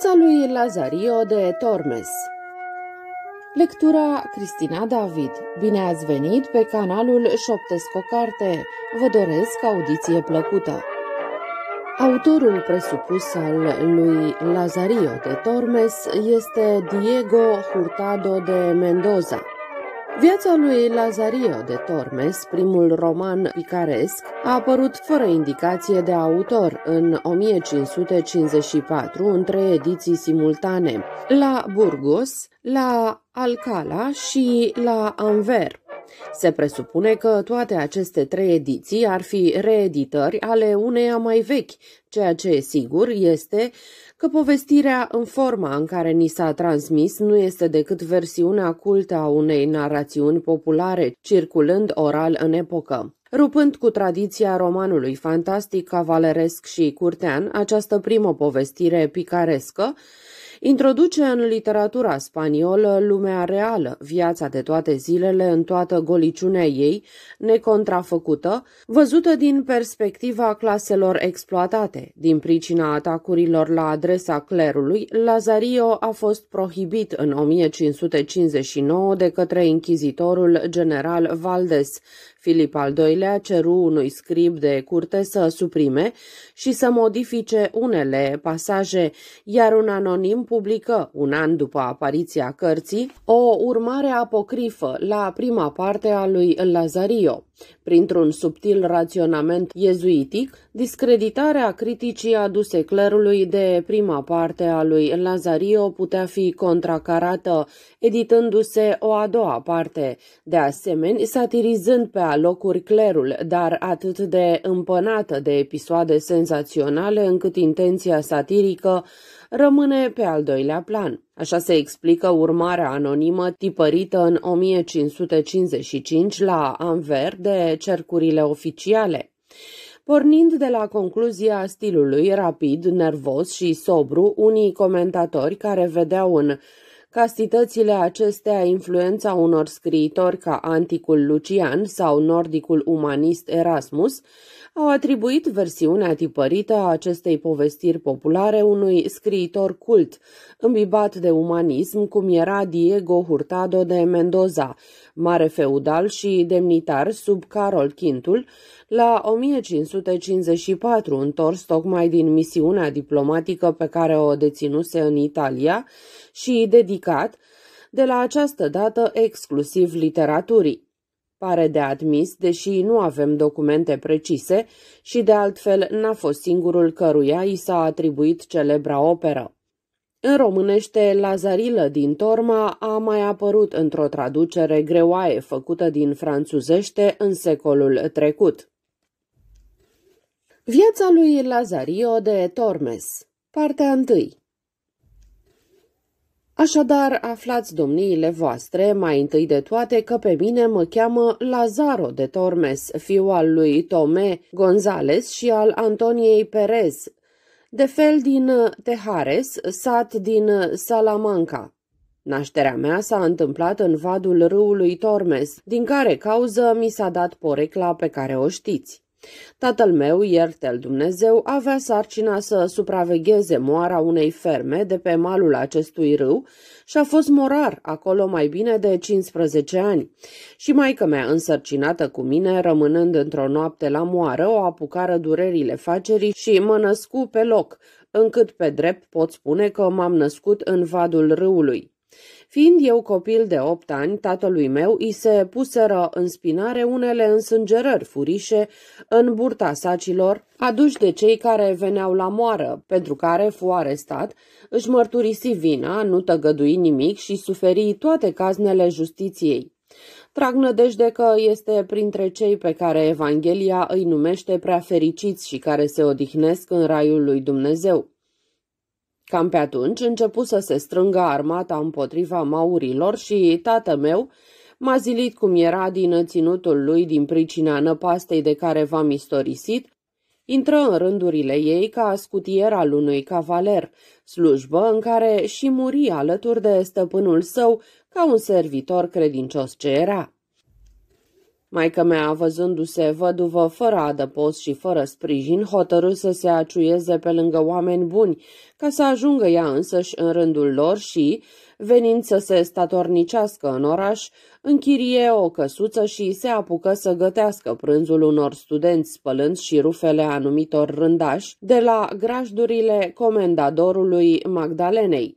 Viața lui Lazario de Tormes Lectura Cristina David Bine ați venit pe canalul Șoptesc o carte. Vă doresc audiție plăcută. Autorul presupus al lui Lazario de Tormes este Diego Hurtado de Mendoza, Viața lui Lazario de Tormes, primul roman picaresc, a apărut fără indicație de autor în 1554 în trei ediții simultane, la Burgos, la Alcala și la Anvers. Se presupune că toate aceste trei ediții ar fi reeditări ale uneia mai vechi, ceea ce e sigur este că povestirea în forma în care ni s-a transmis nu este decât versiunea cultă a unei narațiuni populare, circulând oral în epocă. Rupând cu tradiția romanului fantastic, cavaleresc și curtean, această primă povestire picarescă introduce în literatura spaniolă lumea reală, viața de toate zilele în toată goliciunea ei, necontrafăcută, văzută din perspectiva claselor exploatate. Din pricina atacurilor la adresa clerului, Lazario a fost prohibit în 1559 de către inchizitorul general Valdes, Filip al II doilea ceru unui scrib de curte să suprime și să modifice unele pasaje, iar un anonim publică, un an după apariția cărții, o urmare apocrifă la prima parte a lui Lazario. Printr-un subtil raționament iezuitic, discreditarea criticii aduse clerului de prima parte a lui Lazario putea fi contracarată, editându-se o a doua parte, de asemenea satirizând pe alocuri clerul, dar atât de împănată de episoade senzaționale încât intenția satirică rămâne pe al doilea plan. Așa se explică urmarea anonimă tipărită în 1555 la Anver de cercurile oficiale. Pornind de la concluzia stilului rapid, nervos și sobru, unii comentatori care vedeau în castitățile acestea influența unor scriitori ca Anticul Lucian sau Nordicul Umanist Erasmus, au atribuit versiunea tipărită a acestei povestiri populare unui scriitor cult, îmbibat de umanism, cum era Diego Hurtado de Mendoza, mare feudal și demnitar sub Carol Quintul, la 1554, întors tocmai din misiunea diplomatică pe care o deținuse în Italia și dedicat, de la această dată exclusiv literaturii. Pare de admis, deși nu avem documente precise și de altfel n-a fost singurul căruia i s-a atribuit celebra operă. În românește, Lazarilă din Torma a mai apărut într-o traducere greoaie făcută din franțuzește în secolul trecut. Viața lui Lazario de Tormes Partea 1 Așadar, aflați domniile voastre, mai întâi de toate, că pe mine mă cheamă Lazaro de Tormes, fiul al lui Tome Gonzales și al Antoniei Perez, de fel din Tehares, sat din Salamanca. Nașterea mea s-a întâmplat în vadul râului Tormes, din care cauză mi s-a dat porecla pe care o știți. Tatăl meu, iertel Dumnezeu, avea sarcina să supravegheze moara unei ferme de pe malul acestui râu și a fost morar acolo mai bine de 15 ani. Și maica mea însărcinată cu mine, rămânând într-o noapte la moară, o apucară durerile facerii și mă născu pe loc, încât pe drept pot spune că m-am născut în vadul râului. Fiind eu copil de opt ani, tatălui meu îi se puseră în spinare unele însângerări furișe în burta sacilor, aduși de cei care veneau la moară, pentru care fu arestat, își mărturisi vina, nu tăgădui nimic și suferi toate caznele justiției. Trag nădejde că este printre cei pe care Evanghelia îi numește prea fericiți și care se odihnesc în raiul lui Dumnezeu. Cam pe atunci începu să se strângă armata împotriva maurilor și tată meu m-a zilit cum era din ținutul lui din pricina năpastei de care v-am istorisit, intră în rândurile ei ca scutier al unui cavaler, slujbă în care și muri alături de stăpânul său ca un servitor credincios ce era. Maica mea, văzându-se văduvă fără adăpost și fără sprijin, hotărâ să se aciuieze pe lângă oameni buni, ca să ajungă ea însăși în rândul lor și, venind să se statornicească în oraș, închirie o căsuță și se apucă să gătească prânzul unor studenți spălând și rufele anumitor rândași de la grajdurile comendadorului Magdalenei.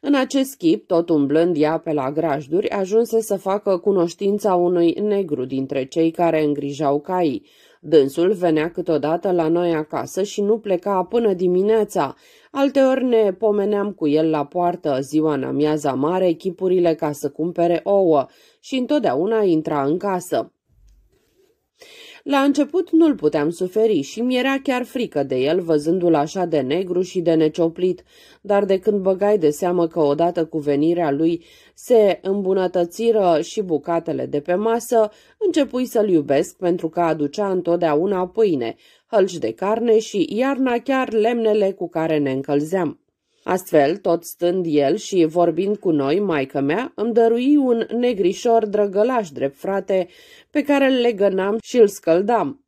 În acest chip, tot umblând ea pe la grajduri, ajunse să facă cunoștința unui negru dintre cei care îngrijau caii, Dânsul venea câteodată la noi acasă și nu pleca până dimineața. Alteori ne pomeneam cu el la poartă, ziua în amiaza mare, chipurile ca să cumpere ouă și întotdeauna intra în casă. La început nu-l puteam suferi și mi era chiar frică de el văzându-l așa de negru și de necioplit, dar de când băgai de seamă că odată cu venirea lui se îmbunătățiră și bucatele de pe masă, începui să-l iubesc pentru că aducea întotdeauna pâine, hălci de carne și iarna chiar lemnele cu care ne încălzeam. Astfel, tot stând el și vorbind cu noi, maică mea, îmi dărui un negrișor drăgălaș drept frate, pe care îl legănam și îl scăldam.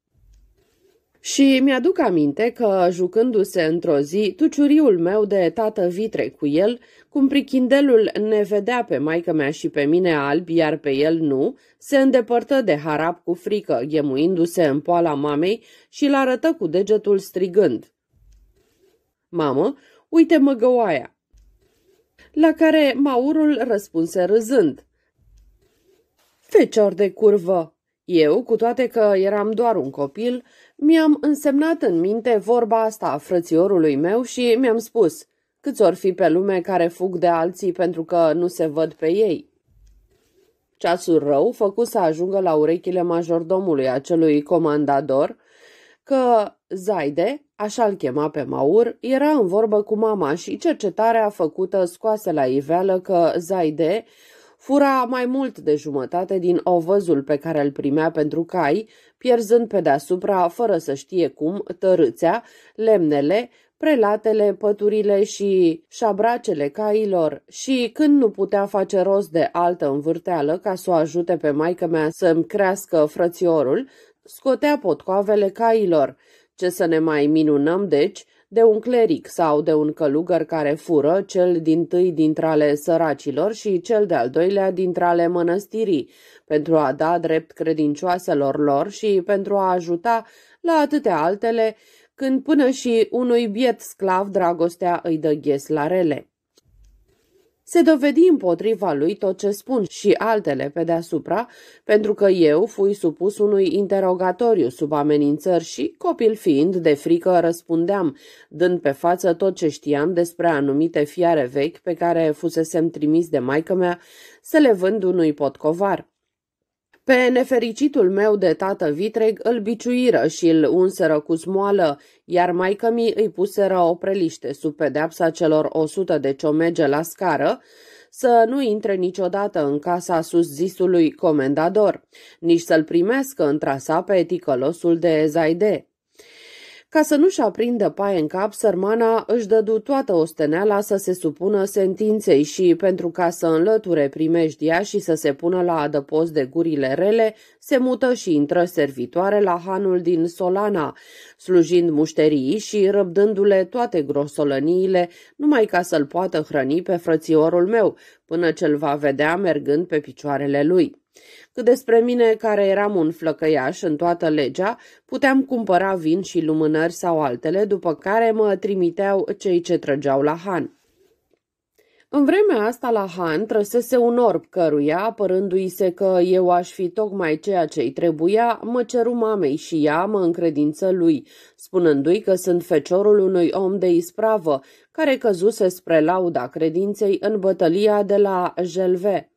Și mi-aduc aminte că, jucându-se într-o zi, tuciuriul meu de tată vitre cu el, cum prichindelul ne vedea pe maică mea și pe mine alb, iar pe el nu, se îndepărtă de harap cu frică, ghemuindu-se în poala mamei și l arătă cu degetul strigând. Mamă, Uite măgăoaia! La care Maurul răspunse râzând. Fecior de curvă! Eu, cu toate că eram doar un copil, mi-am însemnat în minte vorba asta a frățiorului meu și mi-am spus câți ori fi pe lume care fug de alții pentru că nu se văd pe ei. Ceasul rău făcut să ajungă la urechile majordomului acelui comandador că Zaide așa îl chema pe Maur, era în vorbă cu mama și cercetarea făcută scoase la iveală că Zaide fura mai mult de jumătate din ovăzul pe care îl primea pentru cai, pierzând pe deasupra, fără să știe cum, tărâțea, lemnele, prelatele, păturile și șabracele cailor și când nu putea face rost de altă învârteală ca să o ajute pe maică mea să-mi crească frățiorul, scotea potcoavele cailor, ce să ne mai minunăm, deci, de un cleric sau de un călugăr care fură cel din tâi dintre ale săracilor și cel de-al doilea dintre ale mănăstirii, pentru a da drept credincioaselor lor și pentru a ajuta la atâtea altele, când până și unui biet sclav dragostea îi dă ghes la rele se dovedi împotriva lui tot ce spun și altele pe deasupra, pentru că eu fui supus unui interogatoriu sub amenințări și, copil fiind, de frică răspundeam, dând pe față tot ce știam despre anumite fiare vechi pe care fusesem trimis de maică mea să le vând unui potcovar. Pe nefericitul meu de tată vitreg îl biciuiră și îl unseră cu smoală, iar măică-mi îi puseră o preliște sub pedeapsa celor 100 de ciomege la scară, să nu intre niciodată în casa sus-zisului comendador, nici să-l primească în trasa pe eticălosul de Zaide. Ca să nu-și aprindă paie în cap, sărmana își dădu toată osteneala să se supună sentinței și, pentru ca să înlăture primejdia și să se pună la adăpost de gurile rele, se mută și intră servitoare la hanul din Solana, slujind mușterii și răbdându-le toate grosolăniile, numai ca să-l poată hrăni pe frățiorul meu, până ce-l va vedea mergând pe picioarele lui cât despre mine, care eram un flăcăiaș în toată legea, puteam cumpăra vin și lumânări sau altele, după care mă trimiteau cei ce trăgeau la Han. În vremea asta la Han trăsese un orb căruia, apărându-i se că eu aș fi tocmai ceea ce-i trebuia, mă ceru mamei și ea mă încredință lui, spunându-i că sunt feciorul unui om de ispravă, care căzuse spre lauda credinței în bătălia de la Jelve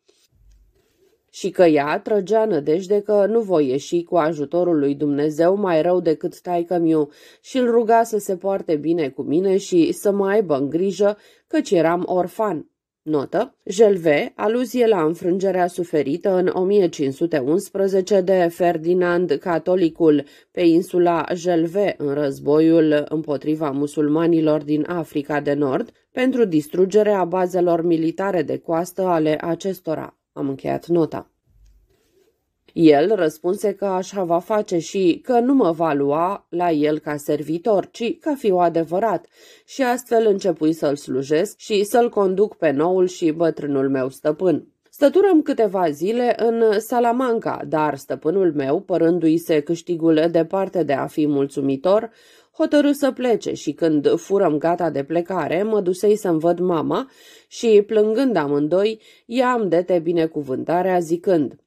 și că ea trăgea nădejde deci că nu voi ieși cu ajutorul lui Dumnezeu mai rău decât taică miu și îl ruga să se poarte bine cu mine și să mă aibă în grijă căci eram orfan. Notă, Jelve, aluzie la înfrângerea suferită în 1511 de Ferdinand Catolicul pe insula Jelve în războiul împotriva musulmanilor din Africa de Nord pentru distrugerea bazelor militare de coastă ale acestora. Am încheiat nota. El răspunse că așa va face și că nu mă va lua la el ca servitor, ci ca fiu adevărat, și astfel începui să-l slujesc și să-l conduc pe noul și bătrânul meu stăpân. Stăturăm câteva zile în Salamanca, dar stăpânul meu, părându-i se câștigul departe de a fi mulțumitor, hotărâ să plece și când furăm gata de plecare, mă dusei să-mi văd mama și, plângând amândoi, ea îmi dete binecuvântarea zicând –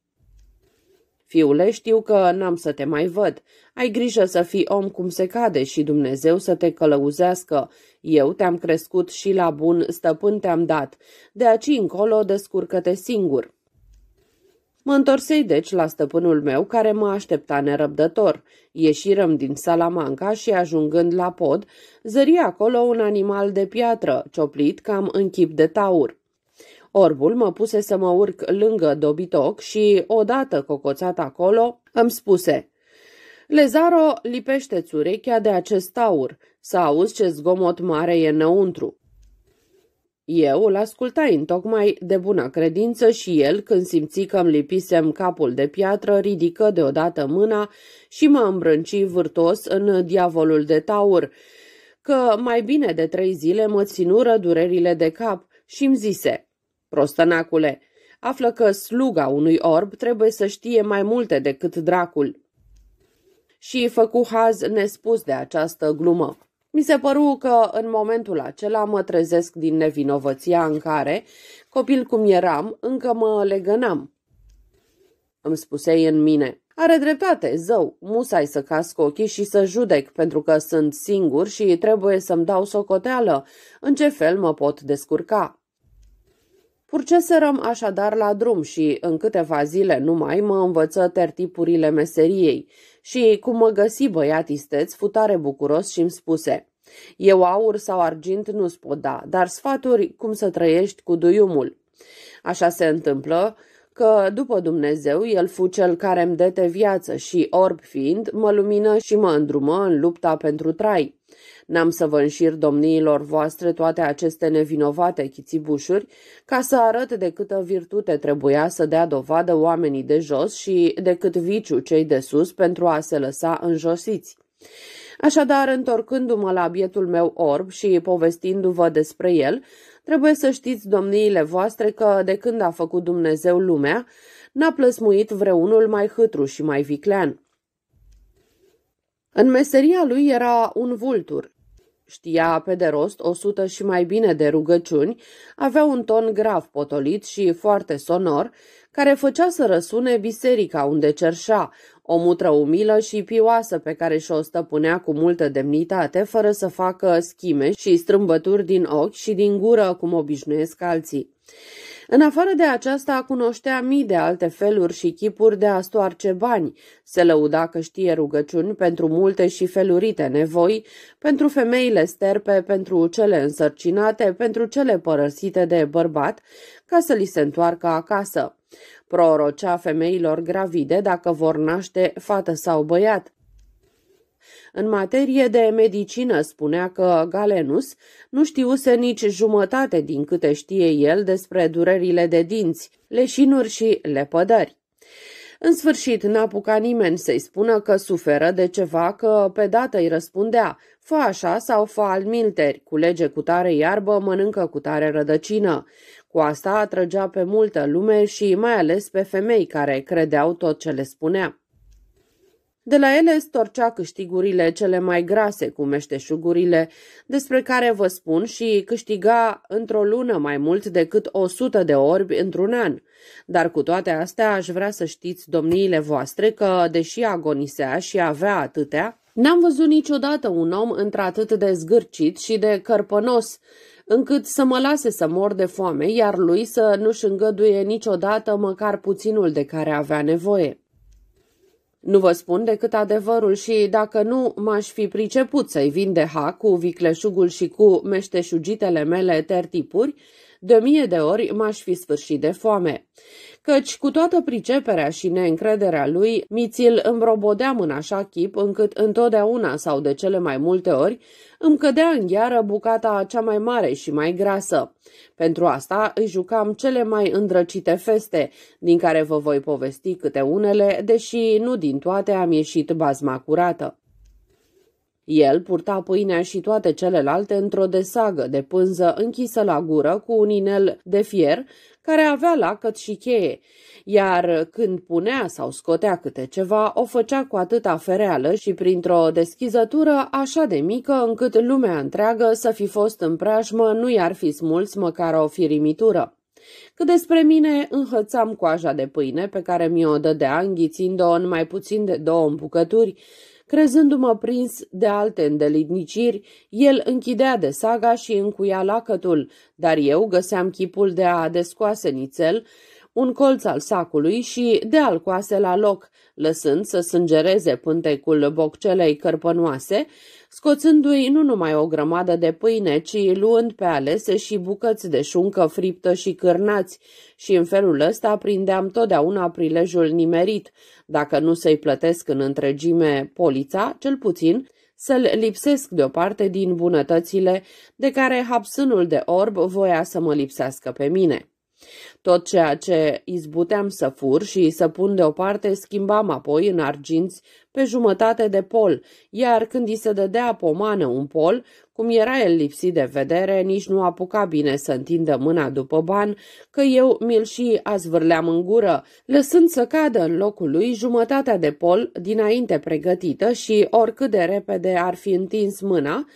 Fiule, știu că n-am să te mai văd. Ai grijă să fii om cum se cade și Dumnezeu să te călăuzească. Eu te-am crescut și la bun stăpân te-am dat. De aici încolo descurcă-te singur. Mă întorsei deci la stăpânul meu care mă aștepta nerăbdător. Ieșirăm din Salamanca și ajungând la pod, zări acolo un animal de piatră, cioplit cam în chip de taur. Orbul mă puse să mă urc lângă dobitoc și, odată cocoțat acolo, îmi spuse Lezaro, lipește-ți urechea de acest taur, să auzi ce zgomot mare e înăuntru. Eu îl ascultai întocmai de bună credință și el, când simți că îmi lipisem capul de piatră, ridică deodată mâna și mă îmbrânci vârtos în diavolul de taur, că mai bine de trei zile mă ținură durerile de cap și îmi zise, prostănacule, află că sluga unui orb trebuie să știe mai multe decât dracul. Și făcu haz nespus de această glumă. Mi se păru că în momentul acela mă trezesc din nevinovăția în care, copil cum eram, încă mă legănam. Îmi spusei în mine, are dreptate, zău, musai să casc ochii și să judec, pentru că sunt singur și trebuie să-mi dau socoteală, în ce fel mă pot descurca. Purceserăm așadar la drum și în câteva zile numai mă învăță tertipurile meseriei și cum mă găsi băiat isteț, futare bucuros și îmi spuse eu aur sau argint nu-ți pot da, dar sfaturi cum să trăiești cu duiumul. Așa se întâmplă că, după Dumnezeu, el fu cel care îmi dete viață și, orb fiind, mă lumină și mă îndrumă în lupta pentru trai. N-am să vă înșir domniilor voastre toate aceste nevinovate chițibușuri, ca să arăt de câtă virtute trebuia să dea dovadă oamenii de jos și de cât viciu cei de sus pentru a se lăsa înjosiți. Așadar, întorcându-mă la bietul meu orb și povestindu-vă despre el, trebuie să știți, domniile voastre, că de când a făcut Dumnezeu lumea, n-a plăsmuit vreunul mai hâtru și mai viclean. În meseria lui era un vultur. Știa pe de rost o sută și mai bine de rugăciuni, avea un ton grav potolit și foarte sonor care făcea să răsune biserica unde cerșa, o mutră umilă și pioasă pe care și-o stăpunea cu multă demnitate, fără să facă schime și strâmbături din ochi și din gură, cum obișnuiesc alții. În afară de aceasta, cunoștea mii de alte feluri și chipuri de a stoarce bani, se lăuda că știe rugăciuni pentru multe și felurite nevoi, pentru femeile sterpe, pentru cele însărcinate, pentru cele părăsite de bărbat, ca să li se întoarcă acasă. Prorocea femeilor gravide dacă vor naște fată sau băiat. În materie de medicină spunea că Galenus nu știuse nici jumătate din câte știe el despre durerile de dinți, leșinuri și lepădări. În sfârșit, n-apuca nimeni să-i spună că suferă de ceva, că pe dată îi răspundea, fă așa sau fă al milteri, culege cu tare iarbă, mănâncă cu tare rădăcină. Cu asta atrăgea pe multă lume și mai ales pe femei care credeau tot ce le spunea. De la ele storcea câștigurile cele mai grase cu meșteșugurile, despre care vă spun și câștiga într-o lună mai mult decât o sută de orbi într-un an. Dar cu toate astea aș vrea să știți, domniile voastre, că, deși agonisea și avea atâtea, N-am văzut niciodată un om într-atât de zgârcit și de cărpănos, încât să mă lase să mor de foame, iar lui să nu-și îngăduie niciodată măcar puținul de care avea nevoie. Nu vă spun decât adevărul și, dacă nu, m-aș fi priceput să-i vin de ha cu vicleșugul și cu meșteșugitele mele tertipuri, de mie de ori m-aș fi sfârșit de foame. Căci, cu toată priceperea și neîncrederea lui, mi ți îmbrobodeam în așa chip încât întotdeauna sau de cele mai multe ori îmi cădea în gheară bucata cea mai mare și mai grasă. Pentru asta îi jucam cele mai îndrăcite feste, din care vă voi povesti câte unele, deși nu din toate am ieșit bazma curată. El purta pâinea și toate celelalte într-o desagă de pânză închisă la gură cu un inel de fier care avea lacăt și cheie iar când punea sau scotea câte ceva, o făcea cu atâta fereală și printr-o deschizătură așa de mică încât lumea întreagă să fi fost în preajmă nu i-ar fi smulți măcar o firimitură. Cât despre mine, înhățam coaja de pâine pe care mi-o dădea înghițind-o în mai puțin de două împucături, crezându-mă prins de alte îndelidniciri, el închidea de saga și încuia lacătul, dar eu găseam chipul de a descoase nițel, un colț al sacului și de alcoase la loc, lăsând să sângereze pântecul boccelei cărpănoase, scoțându-i nu numai o grămadă de pâine, ci luând pe alese și bucăți de șuncă friptă și cârnați, și în felul ăsta prindeam totdeauna prilejul nimerit, dacă nu să-i plătesc în întregime polița, cel puțin, să-l lipsesc deoparte din bunătățile de care hapsânul de orb voia să mă lipsească pe mine. Tot ceea ce izbuteam să fur și să pun deoparte, schimbam apoi în arginți pe jumătate de pol, iar când i se dădea pomană un pol, cum era el lipsit de vedere, nici nu apuca bine să întindă mâna după ban, că eu mi-l și azvârleam în gură, lăsând să cadă în locul lui jumătatea de pol dinainte pregătită și oricât de repede ar fi întins mâna,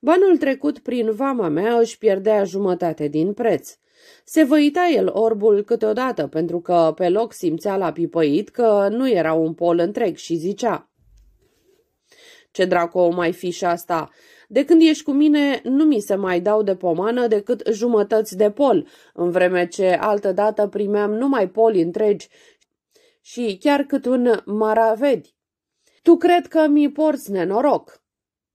banul trecut prin vama mea își pierdea jumătate din preț. Se văita el orbul câteodată, pentru că pe loc simțea la pipăit că nu era un pol întreg și zicea Ce dracu o mai fi și asta? De când ești cu mine, nu mi se mai dau de pomană decât jumătăți de pol, în vreme ce altădată primeam numai poli întregi și chiar cât un maravedi. Tu cred că mi porți nenoroc.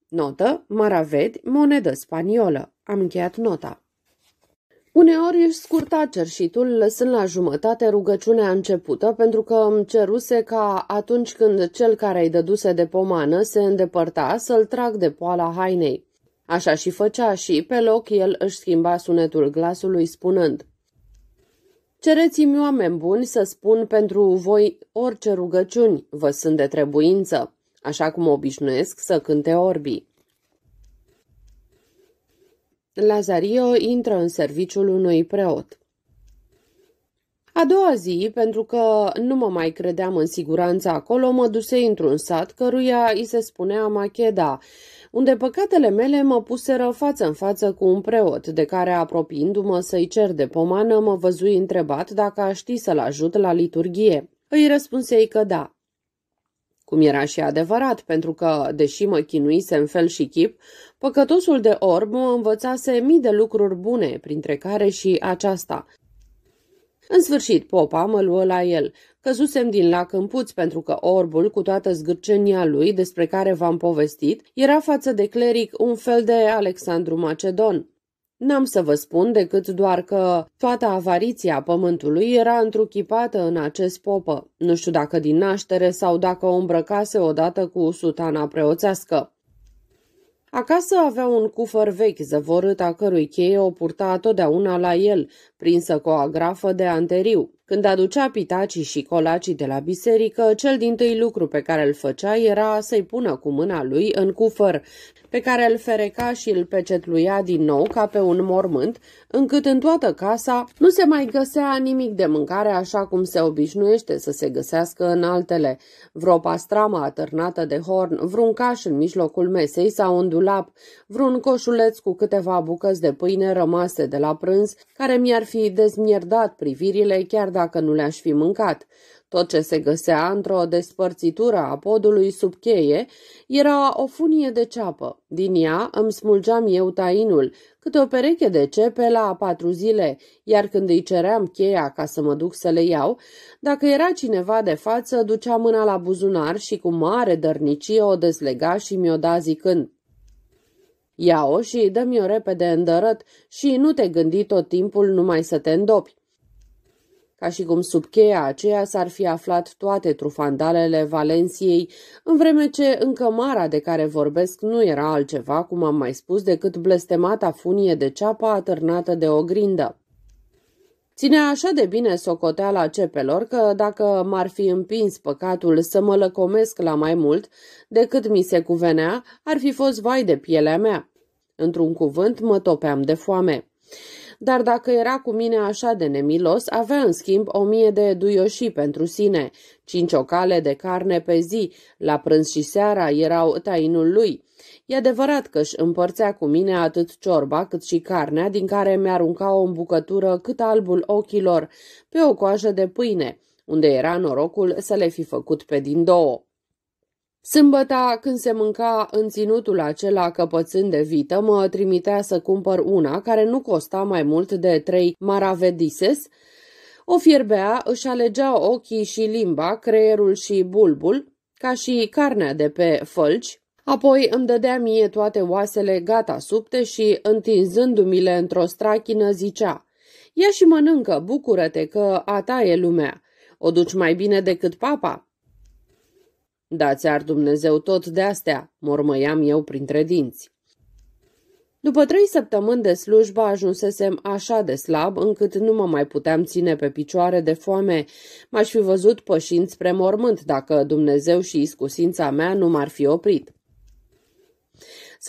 Notă, maravedi, monedă spaniolă. Am încheiat nota. Uneori își scurta cerșitul, lăsând la jumătate rugăciunea începută, pentru că îmi ceruse ca atunci când cel care îi dăduse de pomană se îndepărta să-l trag de poala hainei. Așa și făcea și, pe loc, el își schimba sunetul glasului spunând Cereți-mi oameni buni să spun pentru voi orice rugăciuni, vă sunt de trebuință, așa cum obișnuiesc să cânte orbii. Lazario intră în serviciul unui preot. A doua zi, pentru că nu mă mai credeam în siguranță acolo, mă duse într-un sat căruia i se spunea Macheda, unde păcatele mele mă puseră față în față cu un preot, de care, apropiindu-mă să-i cer de pomană, mă văzui întrebat dacă aș ști să-l ajut la liturghie. Îi răspunsei că da. Cum era și adevărat, pentru că, deși mă chinuise în fel și chip, păcătosul de orb mă învățase mii de lucruri bune, printre care și aceasta. În sfârșit, popa mă luă la el. Căzusem din lac în puț pentru că orbul, cu toată zgârcenia lui despre care v-am povestit, era față de cleric un fel de Alexandru Macedon. N-am să vă spun decât doar că toată avariția pământului era întruchipată în acest popă, nu știu dacă din naștere sau dacă o îmbrăcase odată cu sutana preoțească. Acasă avea un cufăr vechi zăvorât a cărui cheie o purta totdeauna la el, prinsă cu o agrafă de anteriu. Când aducea pitacii și colacii de la biserică, cel din lucru pe care îl făcea era să-i pună cu mâna lui în cufăr, pe care îl fereca și îl pecetluia din nou ca pe un mormânt, încât în toată casa nu se mai găsea nimic de mâncare așa cum se obișnuiește să se găsească în altele, vreo pastramă atârnată de horn, vreun caș în mijlocul mesei sau un dulap, vreun coșuleț cu câteva bucăți de pâine rămase de la prânz, care mi-ar fi dezmierdat privirile chiar dacă nu le-aș fi mâncat. Tot ce se găsea într-o despărțitură a podului sub cheie era o funie de ceapă. Din ea îmi smulgeam eu tainul, câte o pereche de cepe la patru zile, iar când îi ceream cheia ca să mă duc să le iau, dacă era cineva de față, ducea mâna la buzunar și cu mare dărnicie o dezlega și mi-o da zicând Ia-o și dă-mi-o repede îndărăt și nu te gândi tot timpul numai să te îndopi ca și cum sub cheia aceea s-ar fi aflat toate trufandalele Valenției, în vreme ce încă mara de care vorbesc nu era altceva, cum am mai spus, decât blestemata funie de ceapă atârnată de o grindă. Ținea așa de bine socoteala cepelor că dacă m-ar fi împins păcatul să mă lăcomesc la mai mult decât mi se cuvenea, ar fi fost vai de pielea mea. Într-un cuvânt, mă topeam de foame dar dacă era cu mine așa de nemilos, avea în schimb o mie de duioși pentru sine, cinci ocale de carne pe zi, la prânz și seara erau tainul lui. E adevărat că își împărțea cu mine atât ciorba cât și carnea, din care mi-arunca o îmbucătură cât albul ochilor, pe o coajă de pâine, unde era norocul să le fi făcut pe din două. Sâmbăta, când se mânca în ținutul acela căpățând de vită, mă trimitea să cumpăr una care nu costa mai mult de trei maravedises, o fierbea, își alegea ochii și limba, creierul și bulbul, ca și carnea de pe fălci, apoi îmi dădea mie toate oasele gata subte și, întinzându-mi-le într-o strachină, zicea Ia și mănâncă, bucură-te că a ta e lumea, o duci mai bine decât papa!" Da, ți ar Dumnezeu tot de astea, mormăiam eu printre dinți. După trei săptămâni de slujbă ajunsesem așa de slab încât nu mă mai puteam ține pe picioare de foame. M-aș fi văzut pășind spre mormânt dacă Dumnezeu și iscusința mea nu m-ar fi oprit.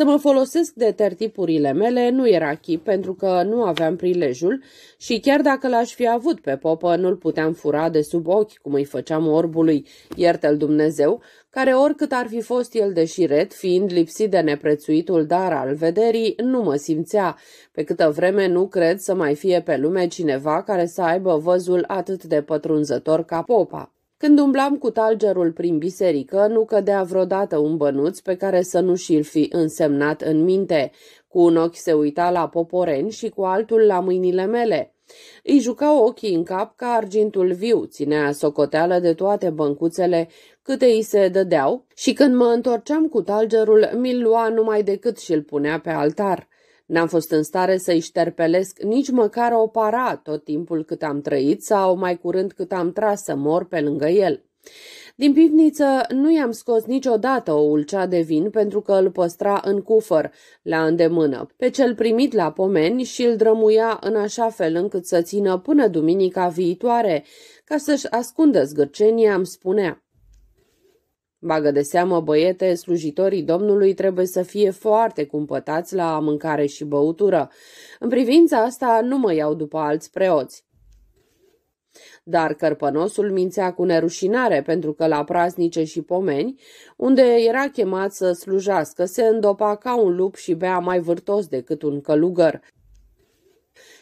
Să mă folosesc de tertipurile mele nu era chip pentru că nu aveam prilejul și chiar dacă l-aș fi avut pe popă, nu-l puteam fura de sub ochi, cum îi făceam orbului, iertă l Dumnezeu, care oricât ar fi fost el de șiret, fiind lipsit de neprețuitul dar al vederii, nu mă simțea, pe câtă vreme nu cred să mai fie pe lume cineva care să aibă văzul atât de pătrunzător ca popa. Când umblam cu talgerul prin biserică, nu cădea vreodată un bănuț pe care să nu și-l fi însemnat în minte. Cu un ochi se uita la poporeni și cu altul la mâinile mele. Îi jucau ochii în cap ca argintul viu, ținea socoteală de toate băncuțele câte îi se dădeau și când mă întorceam cu talgerul, mi-l lua numai decât și l punea pe altar. N-am fost în stare să-i șterpelesc nici măcar o para tot timpul cât am trăit sau mai curând cât am tras să mor pe lângă el. Din pivniță nu i-am scos niciodată o ulcea de vin pentru că îl păstra în cufăr, la îndemână, pe cel primit la pomeni și îl drămuia în așa fel încât să țină până duminica viitoare, ca să-și ascundă zgârcenia, îmi spunea. Bagă de seamă, băiete, slujitorii Domnului trebuie să fie foarte cumpătați la mâncare și băutură. În privința asta nu mă iau după alți preoți. Dar cărpănosul mințea cu nerușinare, pentru că la praznice și pomeni, unde era chemat să slujească, se îndopa ca un lup și bea mai vârtos decât un călugăr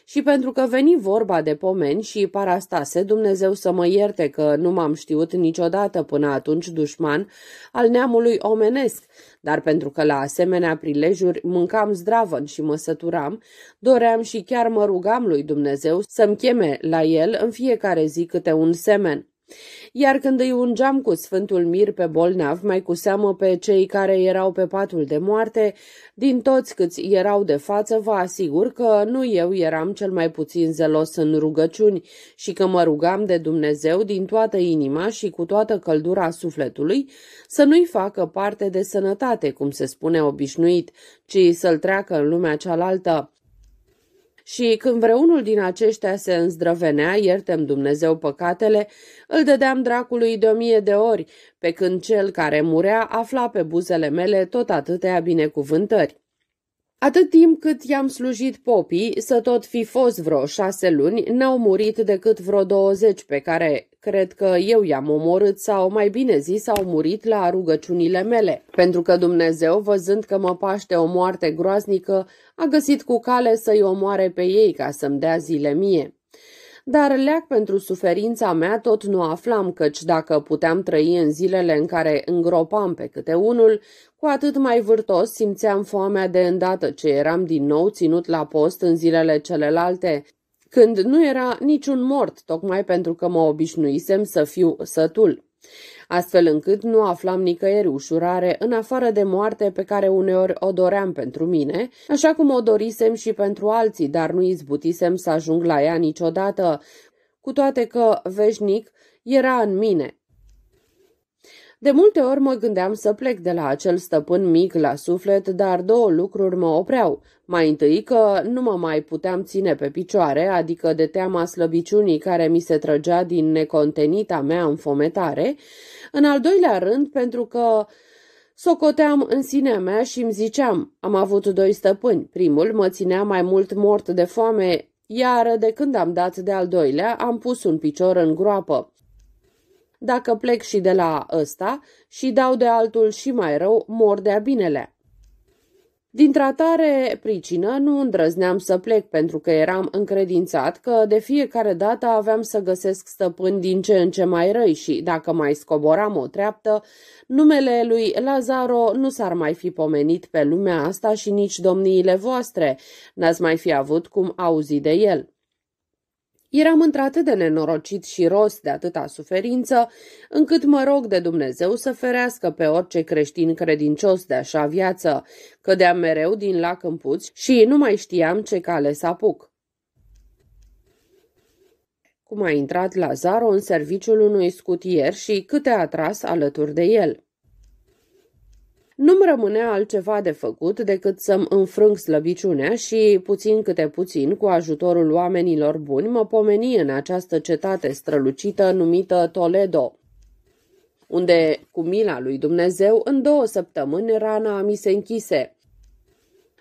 și pentru că veni vorba de pomeni și parastase, Dumnezeu să mă ierte că nu m-am știut niciodată până atunci dușman al neamului omenesc, dar pentru că la asemenea prilejuri mâncam zdravă și mă săturam, doream și chiar mă rugam lui Dumnezeu să-mi cheme la el în fiecare zi câte un semen. Iar când îi ungeam cu Sfântul Mir pe bolnav, mai cu seamă pe cei care erau pe patul de moarte, din toți câți erau de față, vă asigur că nu eu eram cel mai puțin zelos în rugăciuni și că mă rugam de Dumnezeu din toată inima și cu toată căldura sufletului să nu-i facă parte de sănătate, cum se spune obișnuit, ci să-l treacă în lumea cealaltă și când vreunul din aceștia se îndrăvenea, iertem Dumnezeu păcatele, îl dădeam dracului de o mie de ori, pe când cel care murea afla pe buzele mele tot atâtea binecuvântări. Atât timp cât i-am slujit popii, să tot fi fost vreo șase luni, n-au murit decât vreo douăzeci pe care cred că eu i-am omorât sau, mai bine zis, au murit la rugăciunile mele, pentru că Dumnezeu, văzând că mă paște o moarte groaznică, a găsit cu cale să-i omoare pe ei ca să-mi dea zile mie dar leac pentru suferința mea tot nu aflam, căci dacă puteam trăi în zilele în care îngropam pe câte unul, cu atât mai vârtos simțeam foamea de îndată ce eram din nou ținut la post în zilele celelalte, când nu era niciun mort, tocmai pentru că mă obișnuisem să fiu sătul astfel încât nu aflam nicăieri ușurare în afară de moarte pe care uneori o doream pentru mine, așa cum o dorisem și pentru alții, dar nu izbutisem să ajung la ea niciodată, cu toate că veșnic era în mine. De multe ori mă gândeam să plec de la acel stăpân mic la suflet, dar două lucruri mă opreau. Mai întâi că nu mă mai puteam ține pe picioare, adică de teama slăbiciunii care mi se trăgea din necontenita mea înfometare, în al doilea rând, pentru că socoteam în sinea mea și îmi ziceam, am avut doi stăpâni. Primul mă ținea mai mult mort de foame, iar de când am dat de al doilea, am pus un picior în groapă. Dacă plec și de la ăsta și dau de altul și mai rău, mor de-a binelea. Din atare pricină nu îndrăzneam să plec pentru că eram încredințat că de fiecare dată aveam să găsesc stăpâni din ce în ce mai răi și, dacă mai scoboram o treaptă, numele lui Lazaro nu s-ar mai fi pomenit pe lumea asta și nici domniile voastre n-ați mai fi avut cum auzi de el. Eram într-atât de nenorocit și rost de atâta suferință, încât mă rog de Dumnezeu să ferească pe orice creștin credincios de așa viață. Cădeam mereu din lac în puț și nu mai știam ce cale să apuc. Cum a intrat Lazaro în serviciul unui scutier și câte a tras alături de el. Nu-mi rămânea altceva de făcut decât să-mi înfrâng slăbiciunea și, puțin câte puțin, cu ajutorul oamenilor buni, mă pomeni în această cetate strălucită numită Toledo, unde, cu mila lui Dumnezeu, în două săptămâni rana mi se închise –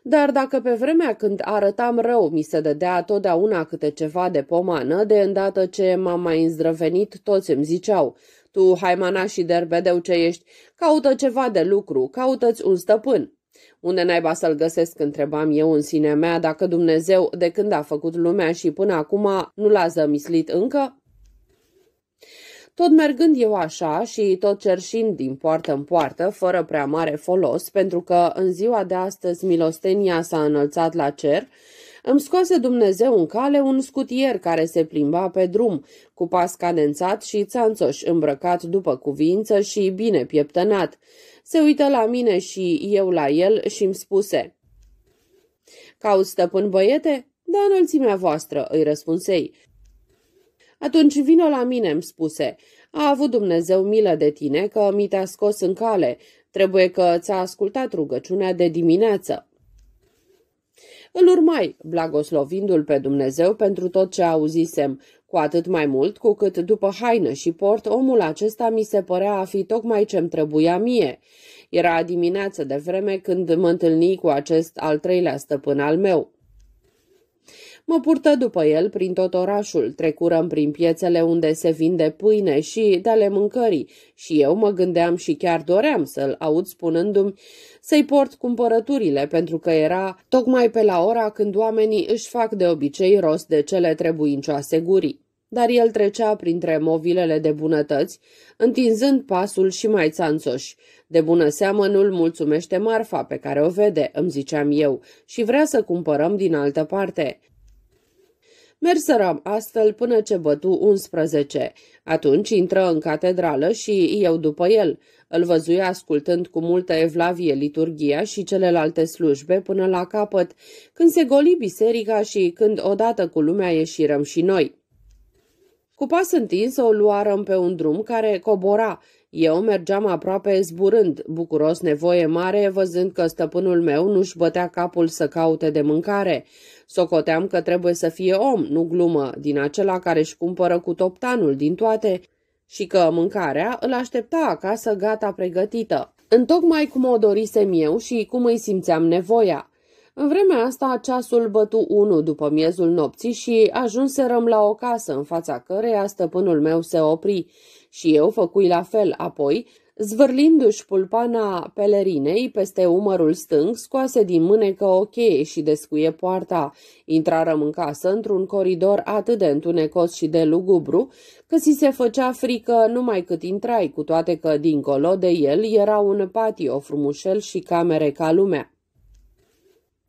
dar dacă pe vremea când arătam rău mi se dădea totdeauna câte ceva de pomană, de îndată ce m-am mai îndrăvenit, toți îmi ziceau, tu, Haimana și Derbedeu ce ești, caută ceva de lucru, caută-ți un stăpân. Unde naiba să-l găsesc, întrebam eu în sine mea, dacă Dumnezeu, de când a făcut lumea și până acum, nu l-a zămislit încă? Tot mergând eu așa și tot cerșind din poartă în poartă, fără prea mare folos, pentru că în ziua de astăzi milostenia s-a înălțat la cer, îmi scoase Dumnezeu în cale un scutier care se plimba pe drum, cu pas cadențat și țanțoș îmbrăcat după cuvință și bine pieptănat. Se uită la mine și eu la el și îmi spuse... „Cauți stăpân băiete? Da, înălțimea voastră, îi răspunsei. Atunci vină la mine, îmi spuse. A avut Dumnezeu milă de tine că mi te-a scos în cale. Trebuie că ți-a ascultat rugăciunea de dimineață. Îl urmai, blagoslovindu-l pe Dumnezeu pentru tot ce auzisem, cu atât mai mult cu cât după haină și port omul acesta mi se părea a fi tocmai ce-mi trebuia mie. Era dimineață de vreme când mă întâlni cu acest al treilea stăpân al meu. Mă purtă după el prin tot orașul, trecurăm prin piețele unde se vinde pâine și de-ale mâncării și eu mă gândeam și chiar doream să-l aud spunându-mi să-i port cumpărăturile pentru că era tocmai pe la ora când oamenii își fac de obicei rost de cele trebuincioase gurii dar el trecea printre movilele de bunătăți, întinzând pasul și mai țanțoși. De bună seamă nu-l mulțumește marfa pe care o vede, îmi ziceam eu, și vrea să cumpărăm din altă parte. Merseram astfel până ce bătu 11. Atunci intră în catedrală și eu după el. Îl văzui ascultând cu multă evlavie liturgia și celelalte slujbe până la capăt, când se goli biserica și când odată cu lumea ieșirăm și noi. Cu pas întins o luarăm pe un drum care cobora. Eu mergeam aproape zburând, bucuros nevoie mare, văzând că stăpânul meu nu-și bătea capul să caute de mâncare. Socoteam că trebuie să fie om, nu glumă, din acela care își cumpără cu toptanul din toate și că mâncarea îl aștepta acasă gata pregătită, întocmai cum o dorisem eu și cum îi simțeam nevoia. În vremea asta, ceasul bătu unu după miezul nopții și ajunserăm la o casă în fața căreia stăpânul meu se opri și eu făcui la fel, apoi Zvârlindu-și pulpana pelerinei peste umărul stâng, scoase din mânecă o cheie și descuie poarta. Intrarăm în casă într-un coridor atât de întunecos și de lugubru, că si se făcea frică numai cât intrai, cu toate că dincolo de el era un patio frumușel și camere ca lumea.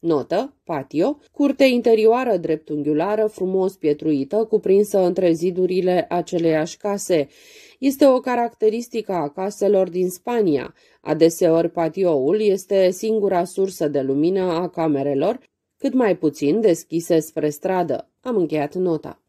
Notă, patio, curte interioară dreptunghiulară, frumos pietruită, cuprinsă între zidurile aceleiași case. Este o caracteristică a caselor din Spania. Adeseori patioul este singura sursă de lumină a camerelor, cât mai puțin deschise spre stradă. Am încheiat nota.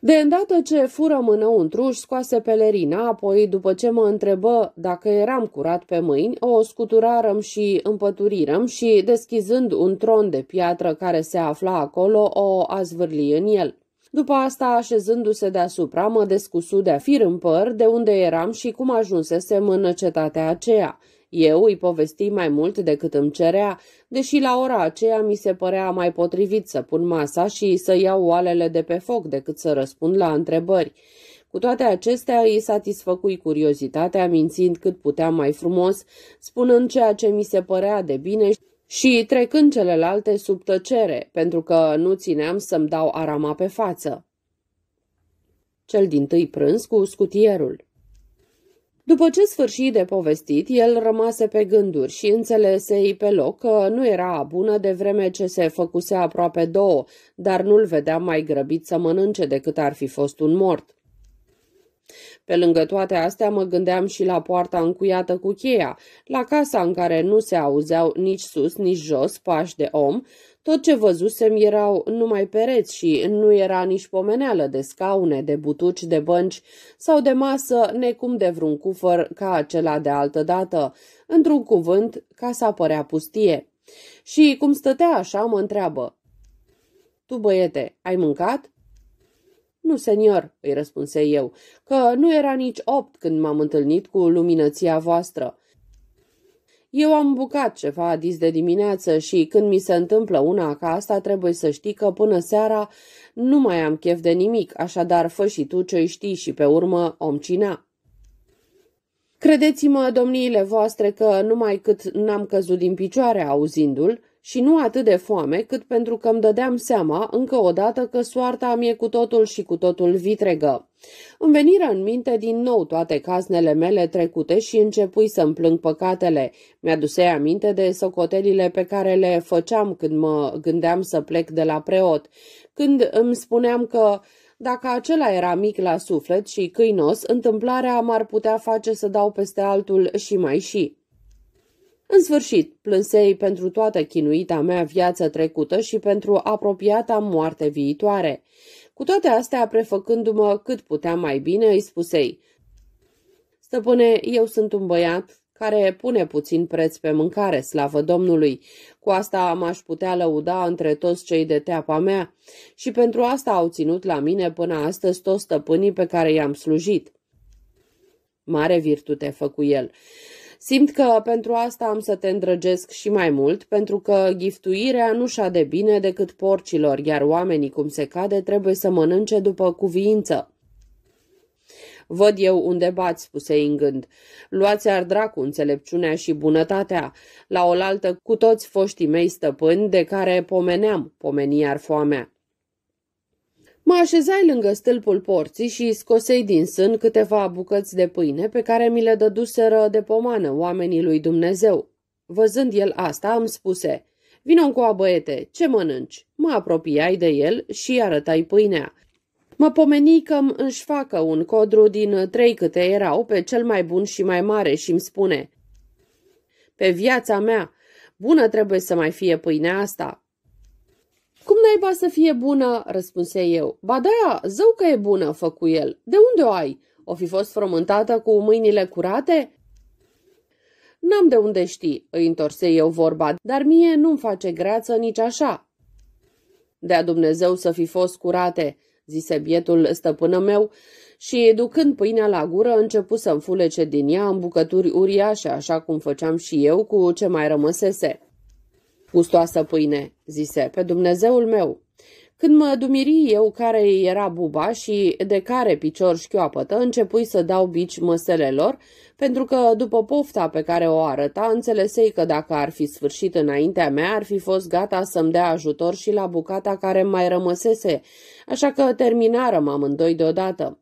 De îndată ce furăm înăuntru, își scoase pelerina, apoi, după ce mă întrebă dacă eram curat pe mâini, o scuturarăm și împăturirăm și, deschizând un tron de piatră care se afla acolo, o azvârli în el. După asta, așezându-se deasupra, mă descusu de fir în păr de unde eram și cum ajunsesem în cetatea aceea. Eu îi povesti mai mult decât îmi cerea, deși la ora aceea mi se părea mai potrivit să pun masa și să iau oalele de pe foc decât să răspund la întrebări. Cu toate acestea, îi satisfăcui curiozitatea, mințind cât puteam mai frumos, spunând ceea ce mi se părea de bine și trecând celelalte sub tăcere, pentru că nu țineam să-mi dau arama pe față. Cel din tâi prânz cu scutierul. După ce sfârși de povestit, el rămase pe gânduri și înțelesei pe loc că nu era bună de vreme ce se făcuse aproape două, dar nu-l vedea mai grăbit să mănânce decât ar fi fost un mort. Pe lângă toate astea mă gândeam și la poarta încuiată cu cheia, la casa în care nu se auzeau nici sus, nici jos pași de om, tot ce văzusem erau numai pereți și nu era nici pomeneală de scaune, de butuci, de bănci sau de masă, necum de vreun cufăr ca acela de altă dată. Într-un cuvânt, casa părea pustie. Și cum stătea așa, mă întreabă. Tu, băiete, ai mâncat? Nu, senior, îi răspunse eu, că nu era nici opt când m-am întâlnit cu luminăția voastră. Eu am bucat ceva adis de dimineață și când mi se întâmplă una ca asta, trebuie să știi că până seara nu mai am chef de nimic, așadar fă și tu ce știi și pe urmă om cina. Credeți-mă, domniile voastre, că numai cât n-am căzut din picioare auzindu-l, și nu atât de foame, cât pentru că îmi dădeam seama încă o dată că soarta mi-e cu totul și cu totul vitregă. Îmi veniră în minte din nou toate caznele mele trecute și începui să-mi plâng păcatele. Mi-aduse aminte de socotelile pe care le făceam când mă gândeam să plec de la preot, când îmi spuneam că dacă acela era mic la suflet și câinos, întâmplarea m-ar putea face să dau peste altul și mai și. În sfârșit, plânsei pentru toată chinuita mea viață trecută și pentru apropiata moarte viitoare. Cu toate astea, prefăcându-mă cât puteam mai bine, îi spusei, Stăpâne, eu sunt un băiat care pune puțin preț pe mâncare, slavă Domnului. Cu asta m-aș putea lăuda între toți cei de teapa mea și pentru asta au ținut la mine până astăzi toți stăpânii pe care i-am slujit. Mare virtute făcu el. Simt că pentru asta am să te îndrăgesc și mai mult, pentru că giftuirea nu de bine decât porcilor, iar oamenii, cum se cade, trebuie să mănânce după cuviință. Văd eu unde bați, spuse ingând. Luați ar dracu înțelepciunea și bunătatea, la oaltă cu toți foștii mei stăpâni de care pomeneam, pomeni ar foamea. Mă așezai lângă stâlpul porții și scosei din sân câteva bucăți de pâine pe care mi le dăduseră de pomană oamenii lui Dumnezeu. Văzând el asta, îmi spuse, vină cu băiete, ce mănânci? Mă apropiai de el și arătai pâinea. Mă pomeni că își facă un codru din trei câte erau pe cel mai bun și mai mare și îmi spune, Pe viața mea, bună trebuie să mai fie pâinea asta, cum naiba să fie bună?" răspunse eu. Ba da, zău că e bună," făcu el. De unde o ai? O fi fost frământată cu mâinile curate?" N-am de unde ști," îi întorse eu vorba, dar mie nu-mi face greață nici așa." Dea Dumnezeu să fi fost curate," zise bietul stăpână meu și, ducând pâinea la gură, începu să fulece din ea în bucături uriașe, așa cum făceam și eu cu ce mai rămăsese. Pustoasă pâine, zise, pe Dumnezeul meu. Când mă dumiri eu care era buba și de care picior șchioapătă, începui să dau bici măselelor, pentru că după pofta pe care o arăta, înțelesei că dacă ar fi sfârșit înaintea mea, ar fi fost gata să-mi dea ajutor și la bucata care mai rămăsese, așa că terminarăm amândoi deodată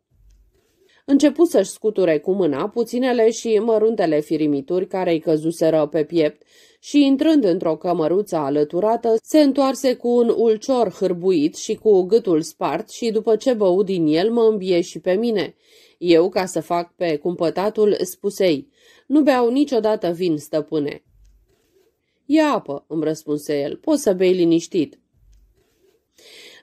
începu să-și scuture cu mâna puținele și măruntele firimituri care îi căzuseră pe piept și, intrând într-o cămăruță alăturată, se întoarse cu un ulcior hârbuit și cu gâtul spart și, după ce bău din el, mă îmbie și pe mine. Eu, ca să fac pe cumpătatul, spusei, nu beau niciodată vin, stăpâne. Ia apă, îmi răspunse el, poți să bei liniștit.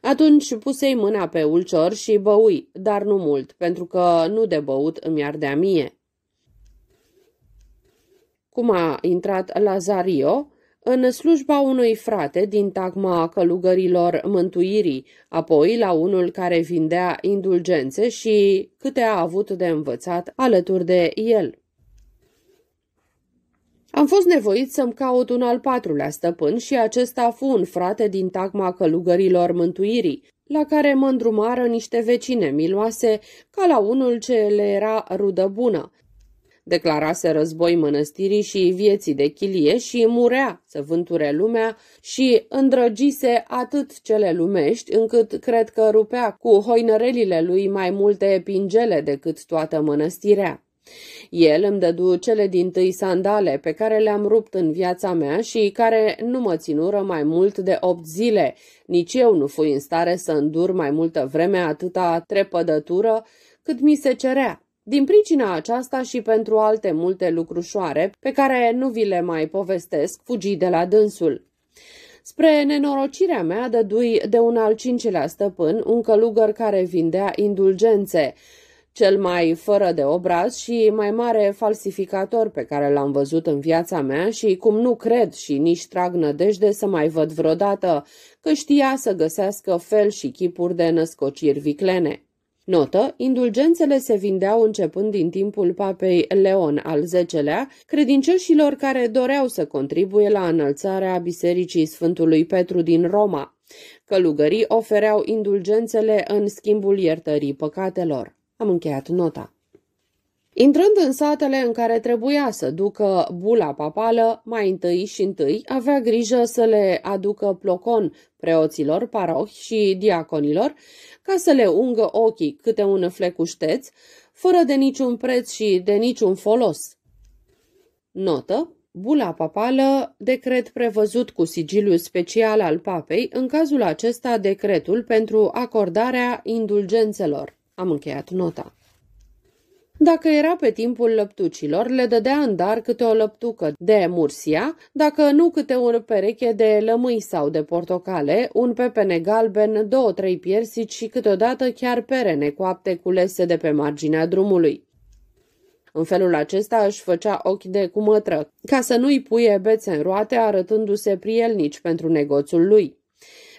Atunci pusei mâna pe ulcior și băui, dar nu mult, pentru că nu de băut îmi ardea mie. Cum a intrat Lazario? În slujba unui frate din tagma călugărilor mântuirii, apoi la unul care vindea indulgențe și câte a avut de învățat alături de el. Am fost nevoit să-mi caut un al patrulea stăpân și acesta fu un frate din tagma călugărilor mântuirii, la care mă îndrumară niște vecine miloase ca la unul ce le era rudă bună. Declarase război mănăstirii și vieții de chilie și murea să vânture lumea și îndrăgise atât cele lumești, încât cred că rupea cu hoinărelile lui mai multe pingele decât toată mănăstirea. El îmi dădu cele din tâi sandale pe care le-am rupt în viața mea și care nu mă ținură mai mult de opt zile. Nici eu nu fui în stare să îndur mai multă vreme atâta trepădătură cât mi se cerea. Din pricina aceasta și pentru alte multe lucrușoare, pe care nu vi le mai povestesc, fugi de la dânsul. Spre nenorocirea mea, dădui de un al cincilea stăpân un călugăr care vindea indulgențe cel mai fără de obraz și mai mare falsificator pe care l-am văzut în viața mea și cum nu cred și nici trag nădejde să mai văd vreodată, că știa să găsească fel și chipuri de născociri viclene. Notă, indulgențele se vindeau începând din timpul papei Leon al X-lea, credincioșilor care doreau să contribuie la înălțarea Bisericii Sfântului Petru din Roma. Călugării ofereau indulgențele în schimbul iertării păcatelor. Am încheiat nota. Intrând în satele în care trebuia să ducă bula papală, mai întâi și întâi avea grijă să le aducă plocon preoților, parohi și diaconilor, ca să le ungă ochii câte un flecușteț, fără de niciun preț și de niciun folos. Notă. Bula papală, decret prevăzut cu sigiliu special al papei, în cazul acesta decretul pentru acordarea indulgențelor. Am încheiat nota. Dacă era pe timpul lăptucilor, le dădea în dar câte o lăptucă de mursia, dacă nu câte o pereche de lămâi sau de portocale, un pepene galben, două-trei piersici și câteodată chiar perene coapte culese de pe marginea drumului. În felul acesta își făcea ochi de cumătră, ca să nu-i puie bețe în roate arătându-se prielnici pentru negoțul lui.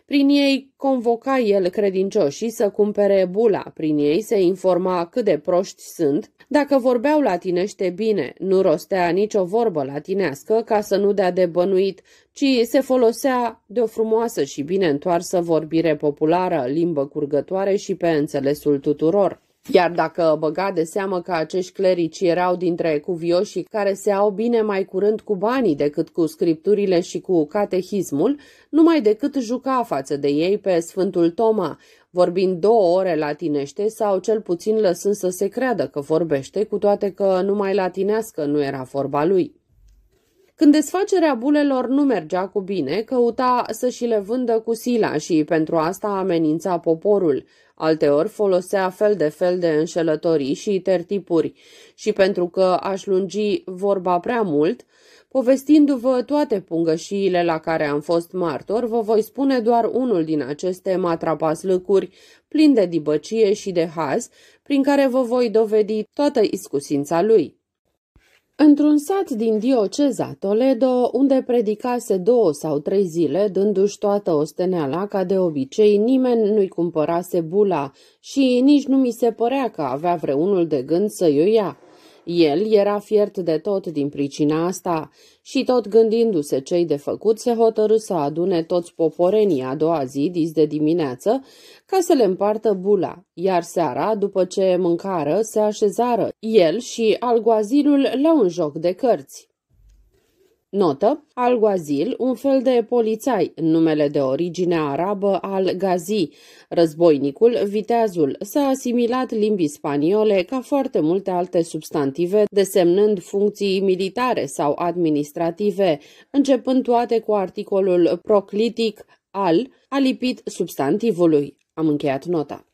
Prin ei convoca el credincioșii să cumpere bula, prin ei se informa cât de proști sunt, dacă vorbeau latinește bine, nu rostea nicio vorbă latinească ca să nu dea de bănuit, ci se folosea de o frumoasă și bine întoarsă vorbire populară, limbă curgătoare și pe înțelesul tuturor. Iar dacă băga de seamă că acești clerici erau dintre cuvioșii care se au bine mai curând cu banii decât cu scripturile și cu catehismul, numai decât juca față de ei pe Sfântul Toma, vorbind două ore latinește sau cel puțin lăsând să se creadă că vorbește, cu toate că numai latinească nu era vorba lui. Când desfacerea bulelor nu mergea cu bine, căuta să și le vândă cu sila și pentru asta amenința poporul. Alteori folosea fel de fel de înșelătorii și tertipuri și pentru că aș lungi vorba prea mult, povestindu-vă toate pungășiile la care am fost martor, vă voi spune doar unul din aceste matrapaslăcuri plin de dibăcie și de haz, prin care vă voi dovedi toată iscusința lui. Într-un sat din dioceza Toledo, unde predicase două sau trei zile, dându-și toată osteneala ca de obicei, nimeni nu-i cumpărase bula și nici nu mi se părea că avea vreunul de gând să-i o ia. El era fiert de tot din pricina asta și tot gândindu-se cei de făcut, se hotărâ să adune toți poporenii a doua zi, dis de dimineață, ca să le împartă bula, iar seara, după ce mâncară, se așezară el și alguazilul la un joc de cărți. Notă, alguazil, un fel de polițai, numele de origine arabă al Gazi, războinicul, viteazul, s-a asimilat limbii spaniole ca foarte multe alte substantive, desemnând funcții militare sau administrative, începând toate cu articolul proclitic al, alipit substantivului. Am încheiat nota.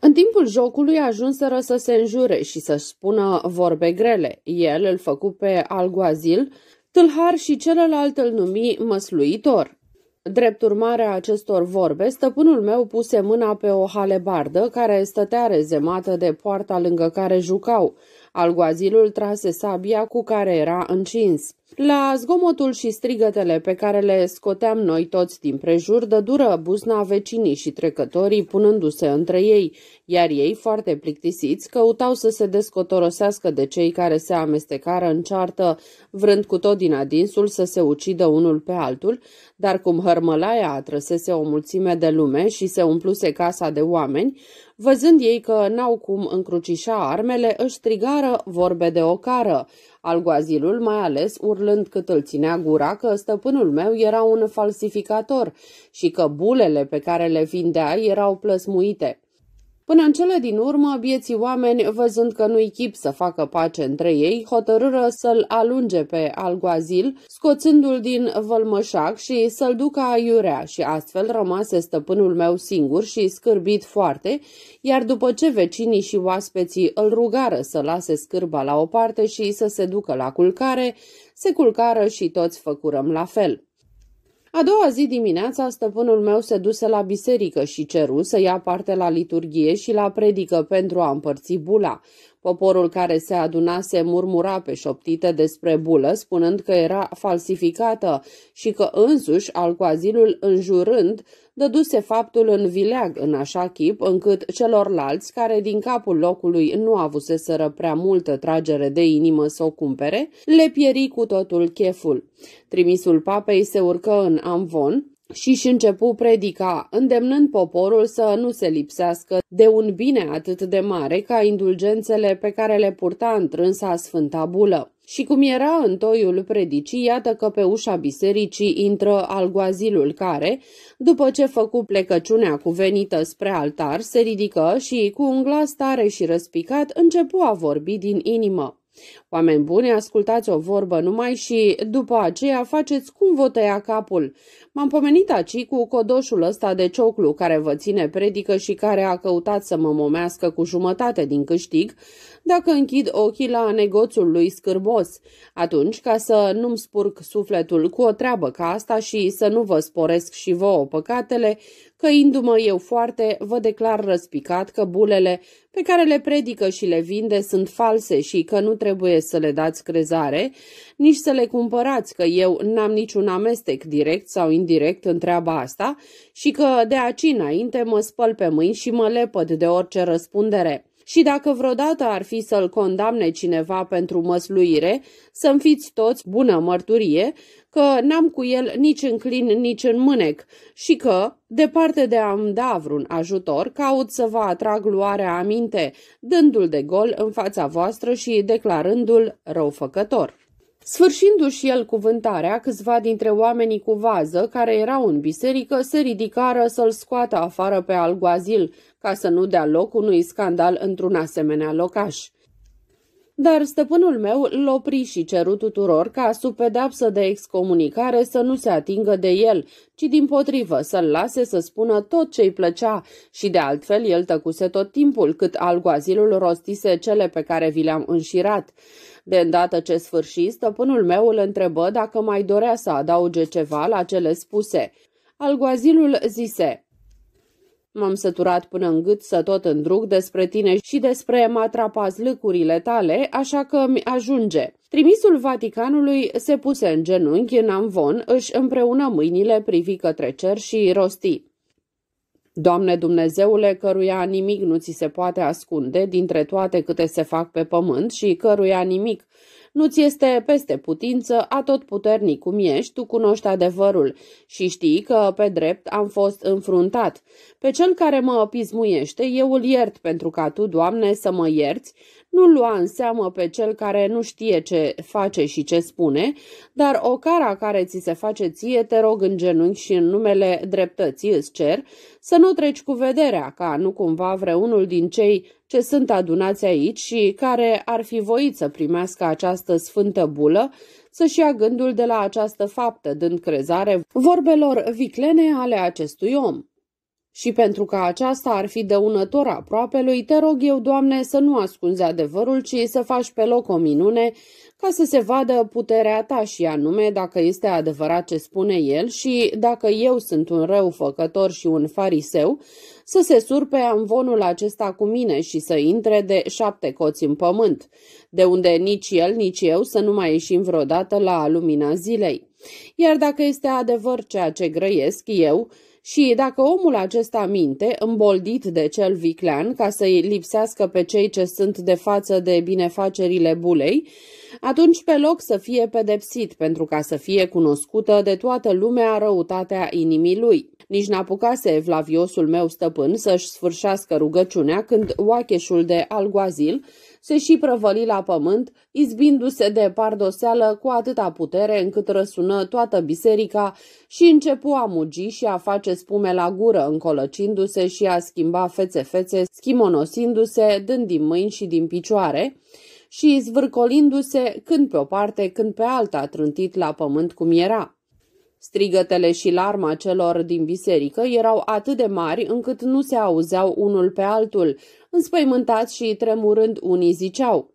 În timpul jocului ajunseră să se înjure și să spună vorbe grele. El îl făcu pe alguazil, tâlhar și celălalt îl numi măsluitor. Drept urmare a acestor vorbe, stăpânul meu puse mâna pe o halebardă care stătea rezemată de poarta lângă care jucau Alguazilul trase sabia cu care era încins. La zgomotul și strigătele pe care le scoteam noi toți din prejur, dură buzna vecinii și trecătorii punându-se între ei, iar ei, foarte plictisiți, căutau să se descotorosească de cei care se amestecară în ceartă, vrând cu tot din adinsul să se ucidă unul pe altul, dar cum hărmălaia atrăsese o mulțime de lume și se umpluse casa de oameni, Văzând ei că n-au cum încrucișa armele, își strigară vorbe de ocară, alguazilul mai ales urlând cât îl ținea gura că stăpânul meu era un falsificator și că bulele pe care le vindea erau plăsmuite. Până în cele din urmă, vieții oameni, văzând că nu-i chip să facă pace între ei, hotărâră să-l alunge pe Alguazil, scoțându-l din vălmășac și să-l ducă aiurea și astfel rămase stăpânul meu singur și scârbit foarte, iar după ce vecinii și oaspeții îl rugară să lase scârba la o parte și să se ducă la culcare, se culcară și toți făcurăm la fel. A doua zi dimineața, stăpânul meu se duse la biserică și ceru să ia parte la liturghie și la predică pentru a împărți bula. Poporul care se adunase murmura pe șoptite despre bulă, spunând că era falsificată și că însuși Alcoazilul înjurând dăduse faptul în vileag în așa chip încât celorlalți care din capul locului nu avuseseră prea multă tragere de inimă să o cumpere, le pieri cu totul cheful. Trimisul papei se urcă în Amvon, și și începu predica, îndemnând poporul să nu se lipsească de un bine atât de mare ca indulgențele pe care le purta întrânsa Sfânta Bulă. Și cum era în toiul predicii, iată că pe ușa bisericii intră algoazilul care, după ce făcu plecăciunea cuvenită spre altar, se ridică și, cu un glas tare și răspicat, începu a vorbi din inimă. Oameni buni, ascultați o vorbă numai și după aceea faceți cum vă tăia capul. M-am pomenit aci cu codoșul ăsta de cioclu care vă ține predică și care a căutat să mă momească cu jumătate din câștig dacă închid ochii la negoțul lui scârbos. Atunci, ca să nu-mi spurc sufletul cu o treabă ca asta și să nu vă sporesc și vouă păcatele, Căindu-mă eu foarte, vă declar răspicat că bulele pe care le predică și le vinde sunt false și că nu trebuie să le dați crezare, nici să le cumpărați, că eu n-am niciun amestec direct sau indirect în treaba asta și că de aci înainte mă spăl pe mâini și mă lepăd de orice răspundere. Și dacă vreodată ar fi să-l condamne cineva pentru măsluire, să-mi fiți toți bună mărturie că n-am cu el nici în clin, nici în mânec și că, departe de a-mi da vreun ajutor, caut să vă atrag luarea aminte, dându-l de gol în fața voastră și declarându-l răufăcător. Sfârșindu-și el cuvântarea, câțiva dintre oamenii cu vază care erau în biserică se ridicară să-l scoată afară pe alguazil, ca să nu dea loc unui scandal într-un asemenea locaș. Dar stăpânul meu îl opri și ceru tuturor ca sub pedapsă de excomunicare să nu se atingă de el, ci din potrivă să-l lase să spună tot ce-i plăcea și de altfel el tăcuse tot timpul cât alguazilul rostise cele pe care vi le-am înșirat. De îndată ce sfârși, stăpânul meu îl întrebă dacă mai dorea să adauge ceva la cele spuse. Alguazilul zise, M-am săturat până în gât să tot îndrug despre tine și despre lăcurile tale, așa că mi ajunge. Trimisul Vaticanului se puse în genunchi în amvon, își împreună mâinile privi către cer și rosti. Doamne Dumnezeule, căruia nimic nu ți se poate ascunde dintre toate câte se fac pe pământ și căruia nimic nu ți este peste putință, puternic cum ești, tu cunoști adevărul și știi că, pe drept, am fost înfruntat. Pe cel care mă pismuiește, eu îl iert pentru ca tu, Doamne, să mă ierți, nu lua în seamă pe cel care nu știe ce face și ce spune, dar o cara care ți se face ție, te rog în genunchi și în numele dreptății îți cer, să nu treci cu vederea ca nu cumva vreunul din cei ce sunt adunați aici și care ar fi voit să primească această sfântă bulă, să-și ia gândul de la această faptă, dând crezare vorbelor viclene ale acestui om. Și pentru că aceasta ar fi dăunător lui, te rog eu, Doamne, să nu ascunzi adevărul, ci să faci pe loc o minune, ca să se vadă puterea ta și anume dacă este adevărat ce spune el și dacă eu sunt un rău făcător și un fariseu, să se surpe amvonul acesta cu mine și să intre de șapte coți în pământ, de unde nici el, nici eu să nu mai ieșim vreodată la lumina zilei. Iar dacă este adevăr ceea ce grăiesc eu, și dacă omul acesta minte, îmboldit de cel viclean, ca să-i lipsească pe cei ce sunt de față de binefacerile bulei, atunci pe loc să fie pedepsit pentru ca să fie cunoscută de toată lumea răutatea inimii lui. Nici n-apucase Flaviosul meu stăpân să-și sfârșească rugăciunea când oacheșul de alguazil se și prăvăli la pământ, izbindu-se de pardoseală cu atâta putere încât răsună toată biserica și începu a mugi și a face spume la gură, încolăcindu-se și a schimba fețe-fețe, schimonosindu-se, dând din mâini și din picioare, și zvârcolindu-se când pe o parte, când pe alta, trântit la pământ cum era. Strigătele și larma celor din biserică erau atât de mari încât nu se auzeau unul pe altul, înspăimântați și tremurând unii ziceau.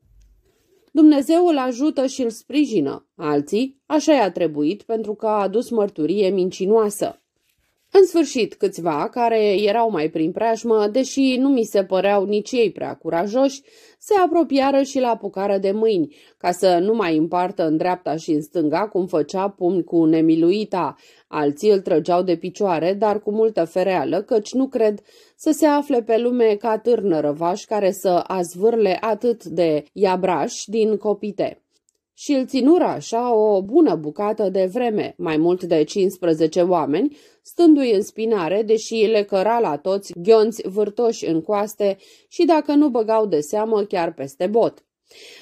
Dumnezeu îl ajută și îl sprijină, alții așa i-a trebuit pentru că a adus mărturie mincinoasă. În sfârșit, câțiva care erau mai prin preajmă, deși nu mi se păreau nici ei prea curajoși, se apropiară și la apucară de mâini, ca să nu mai împartă în dreapta și în stânga cum făcea pumn cu nemiluita. Alții îl trăgeau de picioare, dar cu multă fereală, căci nu cred să se afle pe lume ca târnărăvaș care să azvârle atât de iabrași din copite și îl ținură așa o bună bucată de vreme, mai mult de 15 oameni, stându-i în spinare, deși le căra la toți ghionți vârtoși în coaste și dacă nu băgau de seamă chiar peste bot.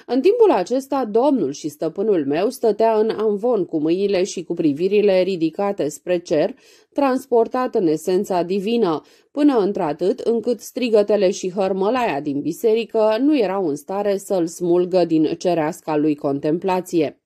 În timpul acesta, domnul și stăpânul meu stătea în amvon cu mâinile și cu privirile ridicate spre cer, transportat în esența divină, până într-atât încât strigătele și hărmălaia din biserică nu erau în stare să-l smulgă din cereasca lui contemplație.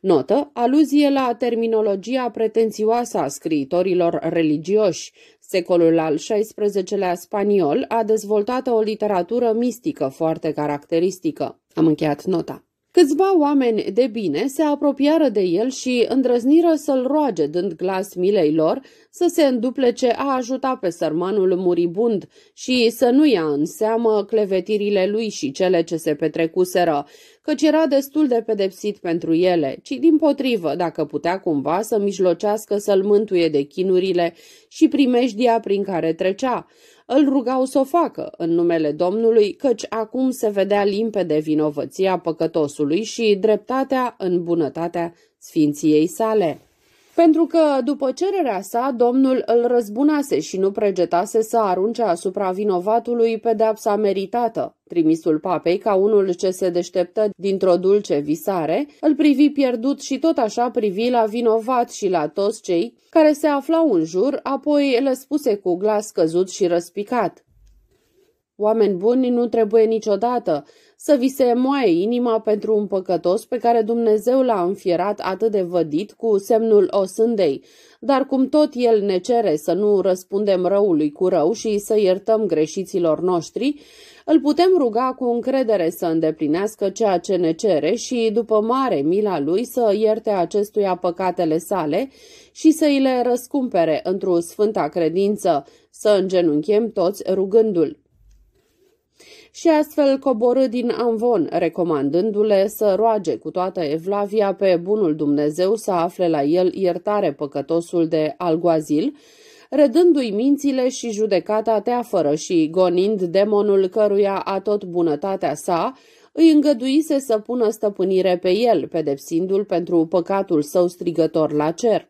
Notă, aluzie la terminologia pretențioasă a scriitorilor religioși, Secolul al XVI-lea spaniol a dezvoltat o literatură mistică foarte caracteristică. Am încheiat nota. Câțiva oameni de bine se apropiară de el și îndrăzniră să-l roage, dând glas milei lor, să se înduplece a ajuta pe sărmanul muribund și să nu ia în seamă clevetirile lui și cele ce se petrecuseră, căci era destul de pedepsit pentru ele, ci din potrivă, dacă putea cumva să mijlocească să-l mântuie de chinurile și primejdia prin care trecea îl rugau să o facă în numele Domnului, căci acum se vedea limpede vinovăția păcătosului și dreptatea în bunătatea sfinției sale pentru că, după cererea sa, domnul îl răzbunase și nu pregetase să arunce asupra vinovatului pedeapsa meritată. Trimisul papei, ca unul ce se deșteptă dintr-o dulce visare, îl privi pierdut și tot așa privi la vinovat și la toți cei care se aflau în jur, apoi le spuse cu glas căzut și răspicat. Oameni buni nu trebuie niciodată să vi se moaie inima pentru un păcătos pe care Dumnezeu l-a înfierat atât de vădit cu semnul osândei. Dar cum tot el ne cere să nu răspundem răului cu rău și să iertăm greșiților noștri, îl putem ruga cu încredere să îndeplinească ceea ce ne cere și, după mare mila lui, să ierte acestuia păcatele sale și să îi le răscumpere într-o sfânta credință, să îngenunchem toți rugându-l și astfel coborâ din Anvon, recomandându-le să roage cu toată Evlavia pe bunul Dumnezeu să afle la el iertare păcătosul de alguazil, redându-i mințile și judecata teafără și gonind demonul căruia a tot bunătatea sa, îi îngăduise să pună stăpânire pe el, pedepsindu-l pentru păcatul său strigător la cer.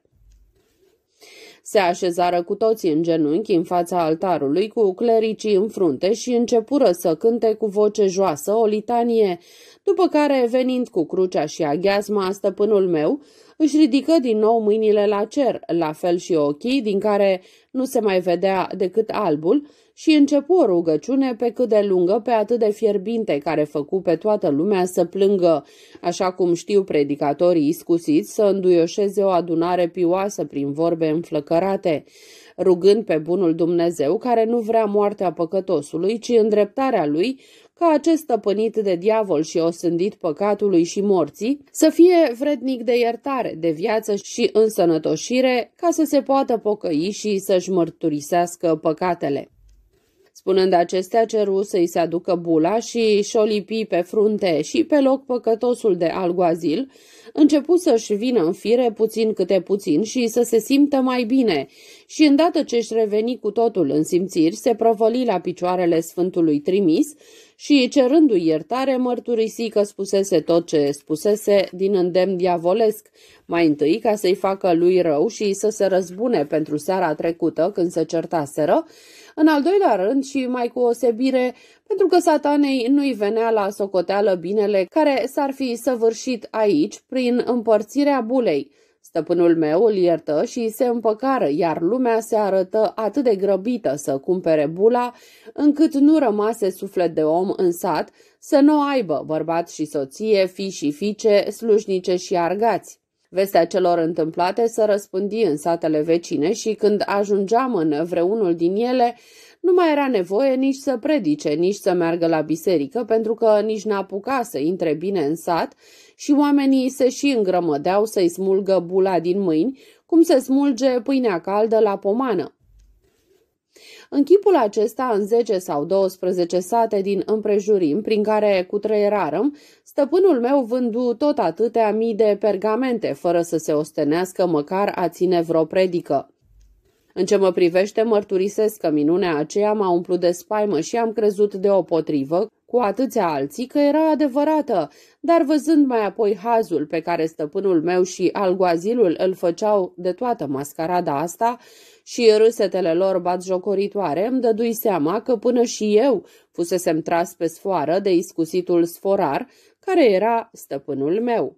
Se așezară cu toții în genunchi în fața altarului, cu clericii în frunte și începură să cânte cu voce joasă o litanie, după care, venind cu crucea și aghiazma, stăpânul meu își ridică din nou mâinile la cer, la fel și ochii, din care nu se mai vedea decât albul, și începu o rugăciune pe cât de lungă, pe atât de fierbinte, care făcu pe toată lumea să plângă, așa cum știu predicatorii iscusiți să înduioșeze o adunare pioasă prin vorbe înflăcărate rugând pe bunul Dumnezeu care nu vrea moartea păcătosului, ci îndreptarea lui, ca acest stăpânit de diavol și osândit păcatului și morții, să fie vrednic de iertare, de viață și însănătoșire, ca să se poată pocăi și să-și mărturisească păcatele. Spunând acestea, ceru să-i se aducă bula și șolipi pe frunte și pe loc păcătosul de alguazil, începu să-și vină în fire puțin câte puțin și să se simtă mai bine și îndată ce își reveni cu totul în simțiri, se provăli la picioarele Sfântului Trimis și, cerându-i iertare, mărturisi că spusese tot ce spusese din îndemn diavolesc, mai întâi ca să-i facă lui rău și să se răzbune pentru seara trecută când se certaseră, în al doilea rând și mai cu osebire, pentru că satanei nu-i venea la socoteală binele care s-ar fi săvârșit aici prin împărțirea bulei. Stăpânul meu îl iertă și se împăcară, iar lumea se arătă atât de grăbită să cumpere bula, încât nu rămase suflet de om în sat să nu aibă bărbat și soție, fi și fiice, slujnice și argați. Vestea celor întâmplate se răspândi în satele vecine și când ajungeam în vreunul din ele, nu mai era nevoie nici să predice, nici să meargă la biserică, pentru că nici n-apuca să intre bine în sat și oamenii se și îngrămădeau să-i smulgă bula din mâini, cum se smulge pâinea caldă la pomană. În chipul acesta, în 10 sau 12 sate din împrejurim, prin care cu trei rarăm, stăpânul meu vându tot atâtea mii de pergamente, fără să se ostenească măcar a ține vreo predică. În ce mă privește, mărturisesc că minunea aceea m-a umplut de spaimă și am crezut de o potrivă, cu atâția alții, că era adevărată, dar văzând mai apoi hazul pe care stăpânul meu și algoazilul îl făceau de toată mascarada asta, și râsetele lor jocoritoare îmi dădui seama că până și eu fusesem tras pe sfoară de iscusitul sforar, care era stăpânul meu.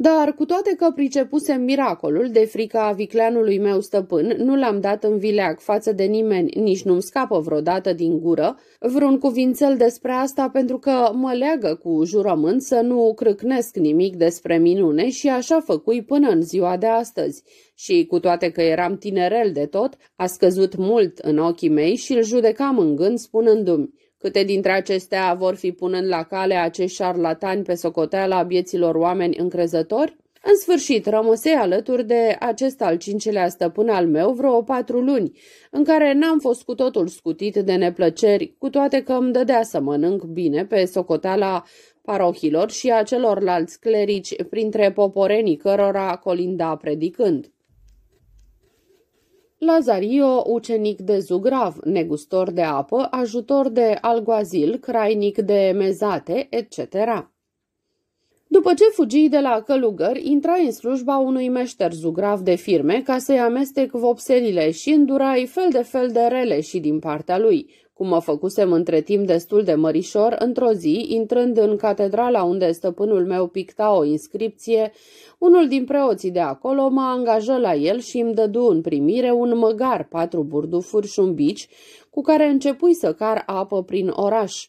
Dar, cu toate că pricepuse miracolul de frica a vicleanului meu stăpân, nu l-am dat în vileag față de nimeni, nici nu-mi scapă vreodată din gură, vreun cuvințel despre asta pentru că mă leagă cu jurământ să nu crâcnesc nimic despre minune și așa făcui până în ziua de astăzi. Și, cu toate că eram tinerel de tot, a scăzut mult în ochii mei și îl judecam în gând spunându-mi – Câte dintre acestea vor fi punând la cale acești șarlatani pe socoteala vieților oameni încrezători? În sfârșit, rămăsei alături de acest al cincilea stăpân al meu vreo patru luni, în care n-am fost cu totul scutit de neplăceri, cu toate că îmi dădea să mănânc bine pe socoteala parohilor și a celorlalți clerici printre poporenii cărora colinda predicând. Lazario, ucenic de zugrav, negustor de apă, ajutor de alguazil, crainic de mezate, etc. După ce fugi de la călugări, intra în slujba unui meșter zugrav de firme ca să-i amestec vopselile și îndurai fel de fel de rele și din partea lui, cum mă făcusem între timp destul de mărișor, într-o zi, intrând în catedrala unde stăpânul meu picta o inscripție, unul din preoții de acolo mă angajă la el și îmi dădu în primire un măgar, patru burdufuri și un bici, cu care începui să car apă prin oraș.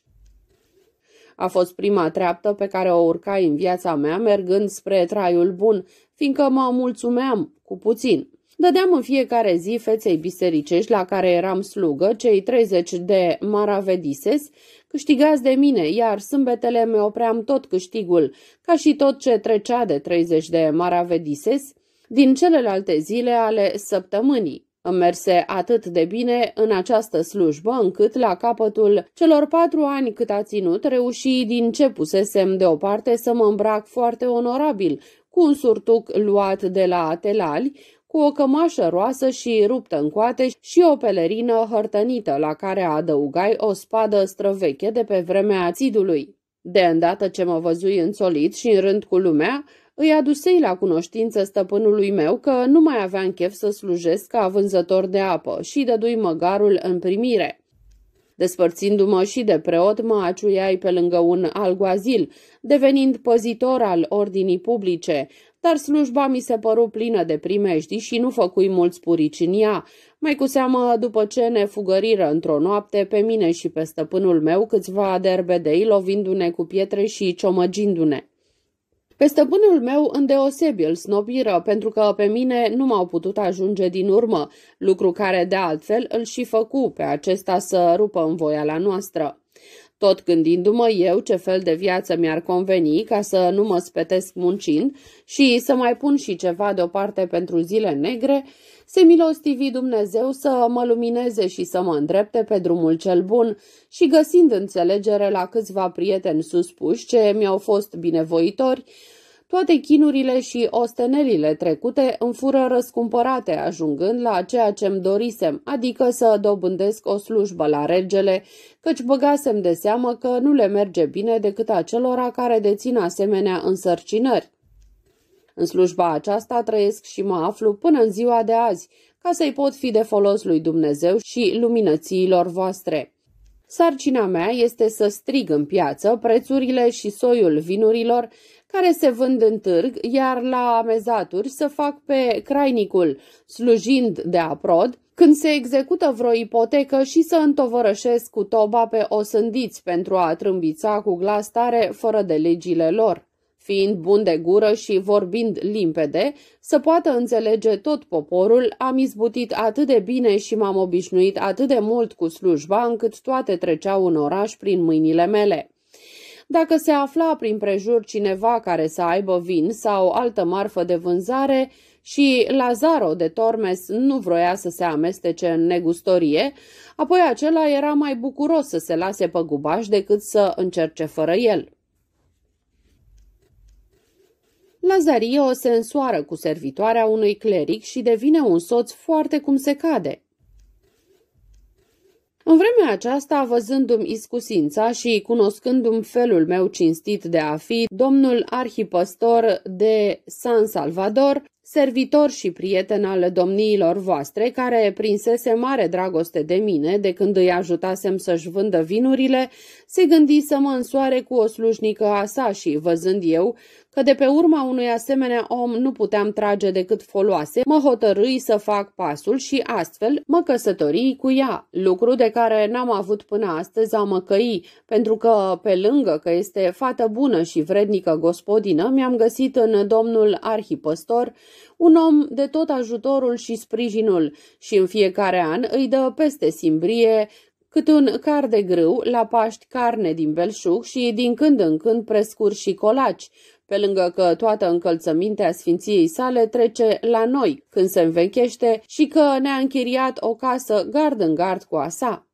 A fost prima treaptă pe care o urcai în viața mea mergând spre traiul bun, fiindcă mă mulțumeam cu puțin. Dădeam în fiecare zi feței bisericești la care eram slugă cei 30 de maravedises câștigați de mine, iar sâmbetele mi opream tot câștigul, ca și tot ce trecea de 30 de maravedises din celelalte zile ale săptămânii. Îmi merse atât de bine în această slujbă încât la capătul celor patru ani cât a ținut reuși din ce pusesem deoparte să mă îmbrac foarte onorabil cu un surtuc luat de la atelali cu o cămașă roasă și ruptă în coate și o pelerină hărtănită la care adăugai o spadă străveche de pe vremea țidului. De îndată ce mă văzui însolit și în rând cu lumea, îi adusei la cunoștință stăpânului meu că nu mai aveam chef să slujesc ca vânzător de apă și dădui măgarul în primire. Despărțindu-mă și de preot, mă aciuiai pe lângă un alguazil, devenind păzitor al ordinii publice, dar slujba mi se păru plină de primejdii și nu făcui mulți purici în ea, mai cu seamă după ce ne fugăriră într-o noapte pe mine și pe stăpânul meu câțiva derbedei lovindu-ne cu pietre și ciomăgindu-ne. Pe stăpânul meu îndeosebi îl snobiră, pentru că pe mine nu m-au putut ajunge din urmă, lucru care de altfel îl și făcu pe acesta să rupă în voia la noastră tot gândindu-mă eu ce fel de viață mi-ar conveni ca să nu mă spetesc muncind și să mai pun și ceva deoparte pentru zile negre, se milostivi Dumnezeu să mă lumineze și să mă îndrepte pe drumul cel bun și găsind înțelegere la câțiva prieteni suspuși ce mi-au fost binevoitori, toate chinurile și ostenelile trecute îmi fură răscumpărate, ajungând la ceea ce îmi dorisem, adică să dobândesc o slujbă la regele, căci băgasem de seamă că nu le merge bine decât acelora care dețin asemenea însărcinări. În slujba aceasta trăiesc și mă aflu până în ziua de azi, ca să-i pot fi de folos lui Dumnezeu și luminățiilor voastre. Sarcina mea este să strig în piață prețurile și soiul vinurilor, care se vând în târg, iar la amezaturi să fac pe crainicul, slujind de aprod, când se execută vreo ipotecă și să întovărășesc cu toba pe osândiți pentru a trâmbița cu glas tare fără de legile lor fiind bun de gură și vorbind limpede, să poată înțelege tot poporul, am izbutit atât de bine și m-am obișnuit atât de mult cu slujba încât toate treceau în oraș prin mâinile mele. Dacă se afla prin prejur cineva care să aibă vin sau altă marfă de vânzare și Lazaro de Tormes nu vroia să se amestece în negustorie, apoi acela era mai bucuros să se lase pe gubaș decât să încerce fără el. Lazario se însoară cu servitoarea unui cleric și devine un soț foarte cum se cade. În vremea aceasta, văzându-mi iscusința și cunoscându-mi felul meu cinstit de a fi, domnul arhipăstor de San Salvador, servitor și prieten al domniilor voastre, care prinsese mare dragoste de mine de când îi ajutasem să-și vândă vinurile, se gândi să mă însoare cu o slujnică a sa și, văzând eu că de pe urma unui asemenea om nu puteam trage decât foloase, mă hotărâi să fac pasul și astfel mă căsătorii cu ea, lucru de care n-am avut până astăzi a căi, pentru că, pe lângă că este fată bună și vrednică gospodină, mi-am găsit în domnul arhipăstor un om de tot ajutorul și sprijinul și în fiecare an îi dă peste simbrie cât un car de grâu, la paști carne din belșug și din când în când prescuri și colaci, pe lângă că toată încălțămintea sfinției sale trece la noi când se învechește și că ne-a închiriat o casă gard în gard cu a sa.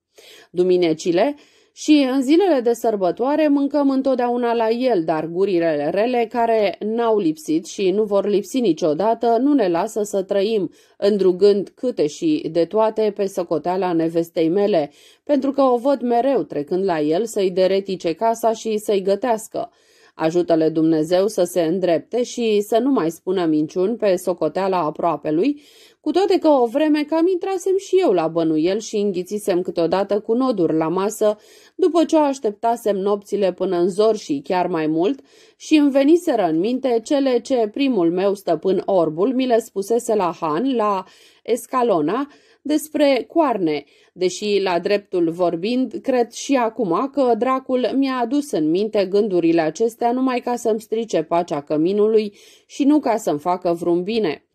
Duminecile și în zilele de sărbătoare mâncăm întotdeauna la el, dar gurile rele care n-au lipsit și nu vor lipsi niciodată nu ne lasă să trăim, îndrugând câte și de toate pe socoteala nevestei mele, pentru că o văd mereu trecând la el să-i deretice casa și să-i gătească. Ajută-le Dumnezeu să se îndrepte și să nu mai spună minciuni pe socoteala aproapelui, cu toate că o vreme cam intrasem și eu la bănuiel și înghițisem câteodată cu noduri la masă, după ce o așteptasem nopțile până în zor și chiar mai mult, și îmi veniseră în minte cele ce primul meu stăpân orbul mi le spusese la Han, la Escalona, despre coarne, deși, la dreptul vorbind, cred și acum că dracul mi-a adus în minte gândurile acestea numai ca să-mi strice pacea căminului și nu ca să-mi facă vreun bine.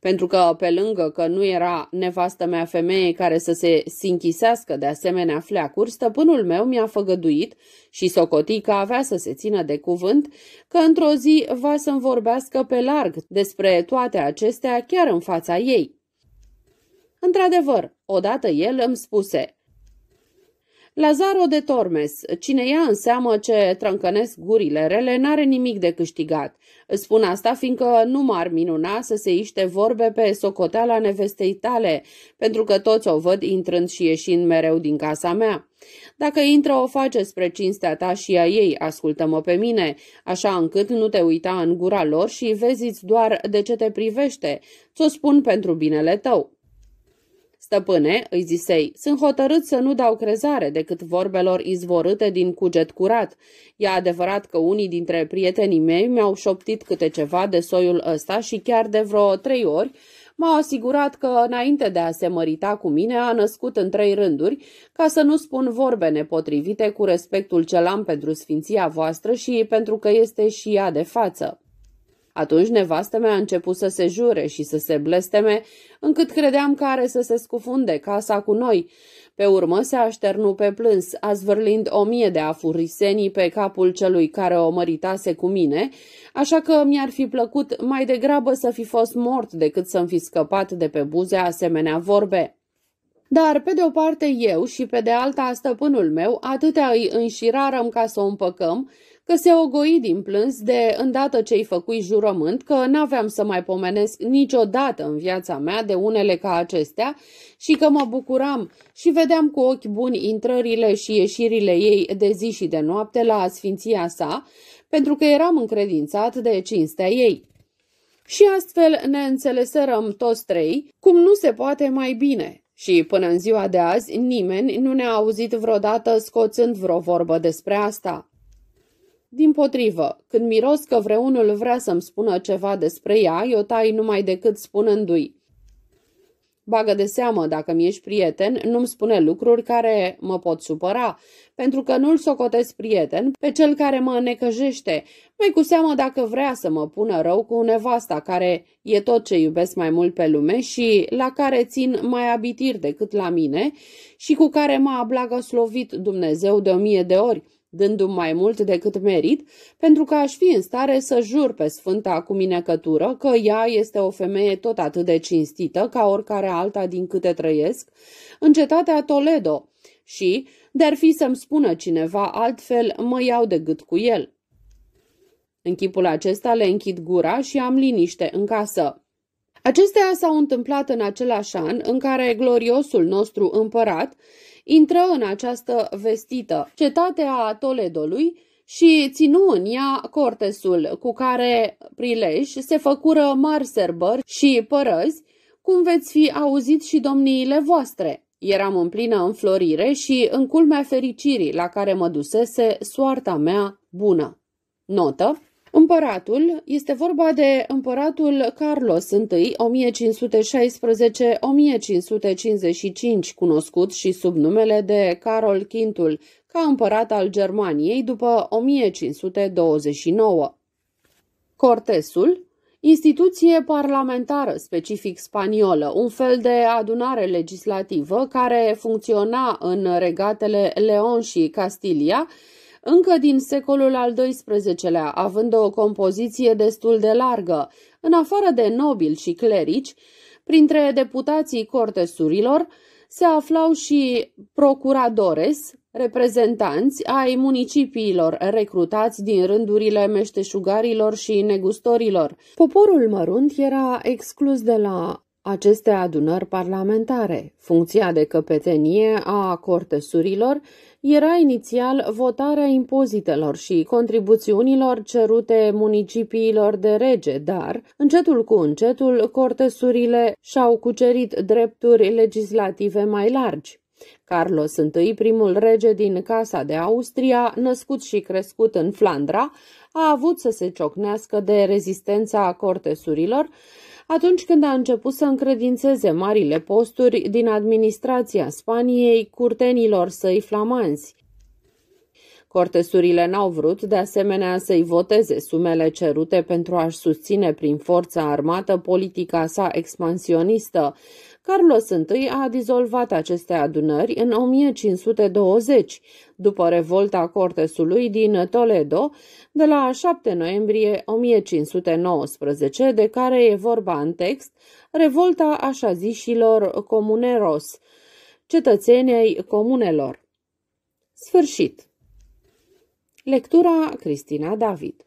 Pentru că, pe lângă că nu era nevastă mea femeie care să se sinchisească de asemenea fleacuri, stăpânul meu mi-a făgăduit și socoti că avea să se țină de cuvânt că într-o zi va să-mi vorbească pe larg despre toate acestea chiar în fața ei. Într-adevăr, odată el îmi spuse Lazaro de Tormes, cine ia în seamă ce trâncănesc gurile rele, n-are nimic de câștigat. Spun asta fiindcă nu m-ar minuna să se iște vorbe pe socoteala nevestei tale, pentru că toți o văd intrând și ieșind mereu din casa mea. Dacă intră, o face spre cinstea ta și a ei, ascultă-mă pe mine, așa încât nu te uita în gura lor și vezi doar de ce te privește. Ți-o spun pentru binele tău. Stăpâne, îi zisei, sunt hotărât să nu dau crezare decât vorbelor izvorâte din cuget curat. E adevărat că unii dintre prietenii mei mi-au șoptit câte ceva de soiul ăsta și chiar de vreo trei ori m-a asigurat că, înainte de a se mărita cu mine, a născut în trei rânduri, ca să nu spun vorbe nepotrivite cu respectul ce l-am pentru sfinția voastră și pentru că este și ea de față. Atunci nevastă mea a început să se jure și să se blesteme, încât credeam că are să se scufunde casa cu noi. Pe urmă se așternu pe plâns, azvârlind o mie de afurisenii pe capul celui care o măritase cu mine, așa că mi-ar fi plăcut mai degrabă să fi fost mort decât să-mi fi scăpat de pe buze asemenea vorbe. Dar, pe de o parte eu și pe de alta stăpânul meu, atâtea îi înșirarăm ca să o împăcăm, că se ogoi din plâns de îndată ce-i făcui jurământ că n-aveam să mai pomenesc niciodată în viața mea de unele ca acestea și că mă bucuram și vedeam cu ochi buni intrările și ieșirile ei de zi și de noapte la sfinția sa, pentru că eram încredințat de cinstea ei. Și astfel ne înțeleserăm toți trei, cum nu se poate mai bine, și până în ziua de azi nimeni nu ne-a auzit vreodată scoțând vreo vorbă despre asta. Din potrivă, când miros că vreunul vrea să-mi spună ceva despre ea, eu tai numai decât spunându-i. Bagă de seamă, dacă mi-ești prieten, nu-mi spune lucruri care mă pot supăra, pentru că nu-l socotesc prieten pe cel care mă necăjește, mai cu seamă dacă vrea să mă pună rău cu nevasta care e tot ce iubesc mai mult pe lume și la care țin mai abitir decât la mine și cu care m-a blagoslovit Dumnezeu de o mie de ori, dându-mi mai mult decât merit, pentru că aș fi în stare să jur pe sfânta cu minecătură că ea este o femeie tot atât de cinstită ca oricare alta din câte trăiesc, în cetatea Toledo, și, de-ar fi să-mi spună cineva altfel, mă iau de gât cu el. În chipul acesta le închid gura și am liniște în casă. Acestea s-au întâmplat în același an în care gloriosul nostru împărat intră în această vestită cetate a Toledolui și ținu în ea cortesul cu care prilej se făcură mari serbări și părăzi, cum veți fi auzit și domniile voastre. Eram în plină înflorire și în culmea fericirii la care mă dusese soarta mea bună. Notă Împăratul este vorba de împăratul Carlos I, 1516-1555, cunoscut și sub numele de Carol V, ca împărat al Germaniei după 1529. Cortesul Instituție parlamentară specific spaniolă, un fel de adunare legislativă care funcționa în regatele Leon și Castilia, încă din secolul al XII-lea, având o compoziție destul de largă, în afară de nobili și clerici, printre deputații cortesurilor se aflau și procuradores, reprezentanți ai municipiilor recrutați din rândurile meșteșugarilor și negustorilor. Poporul mărunt era exclus de la aceste adunări parlamentare. Funcția de căpetenie a cortesurilor era inițial votarea impozitelor și contribuțiunilor cerute municipiilor de rege, dar, încetul cu încetul, cortesurile și-au cucerit drepturi legislative mai largi. Carlos I, primul rege din Casa de Austria, născut și crescut în Flandra, a avut să se ciocnească de rezistența cortesurilor, atunci când a început să încredințeze marile posturi din administrația Spaniei curtenilor săi flamanzi. Cortesurile n-au vrut de asemenea să-i voteze sumele cerute pentru a-și susține prin forța armată politica sa expansionistă, Carlos I a dizolvat aceste adunări în 1520, după revolta cortesului din Toledo de la 7 noiembrie 1519, de care e vorba în text, revolta așa zișilor comuneros, cetățenii comunelor. Sfârșit. Lectura Cristina David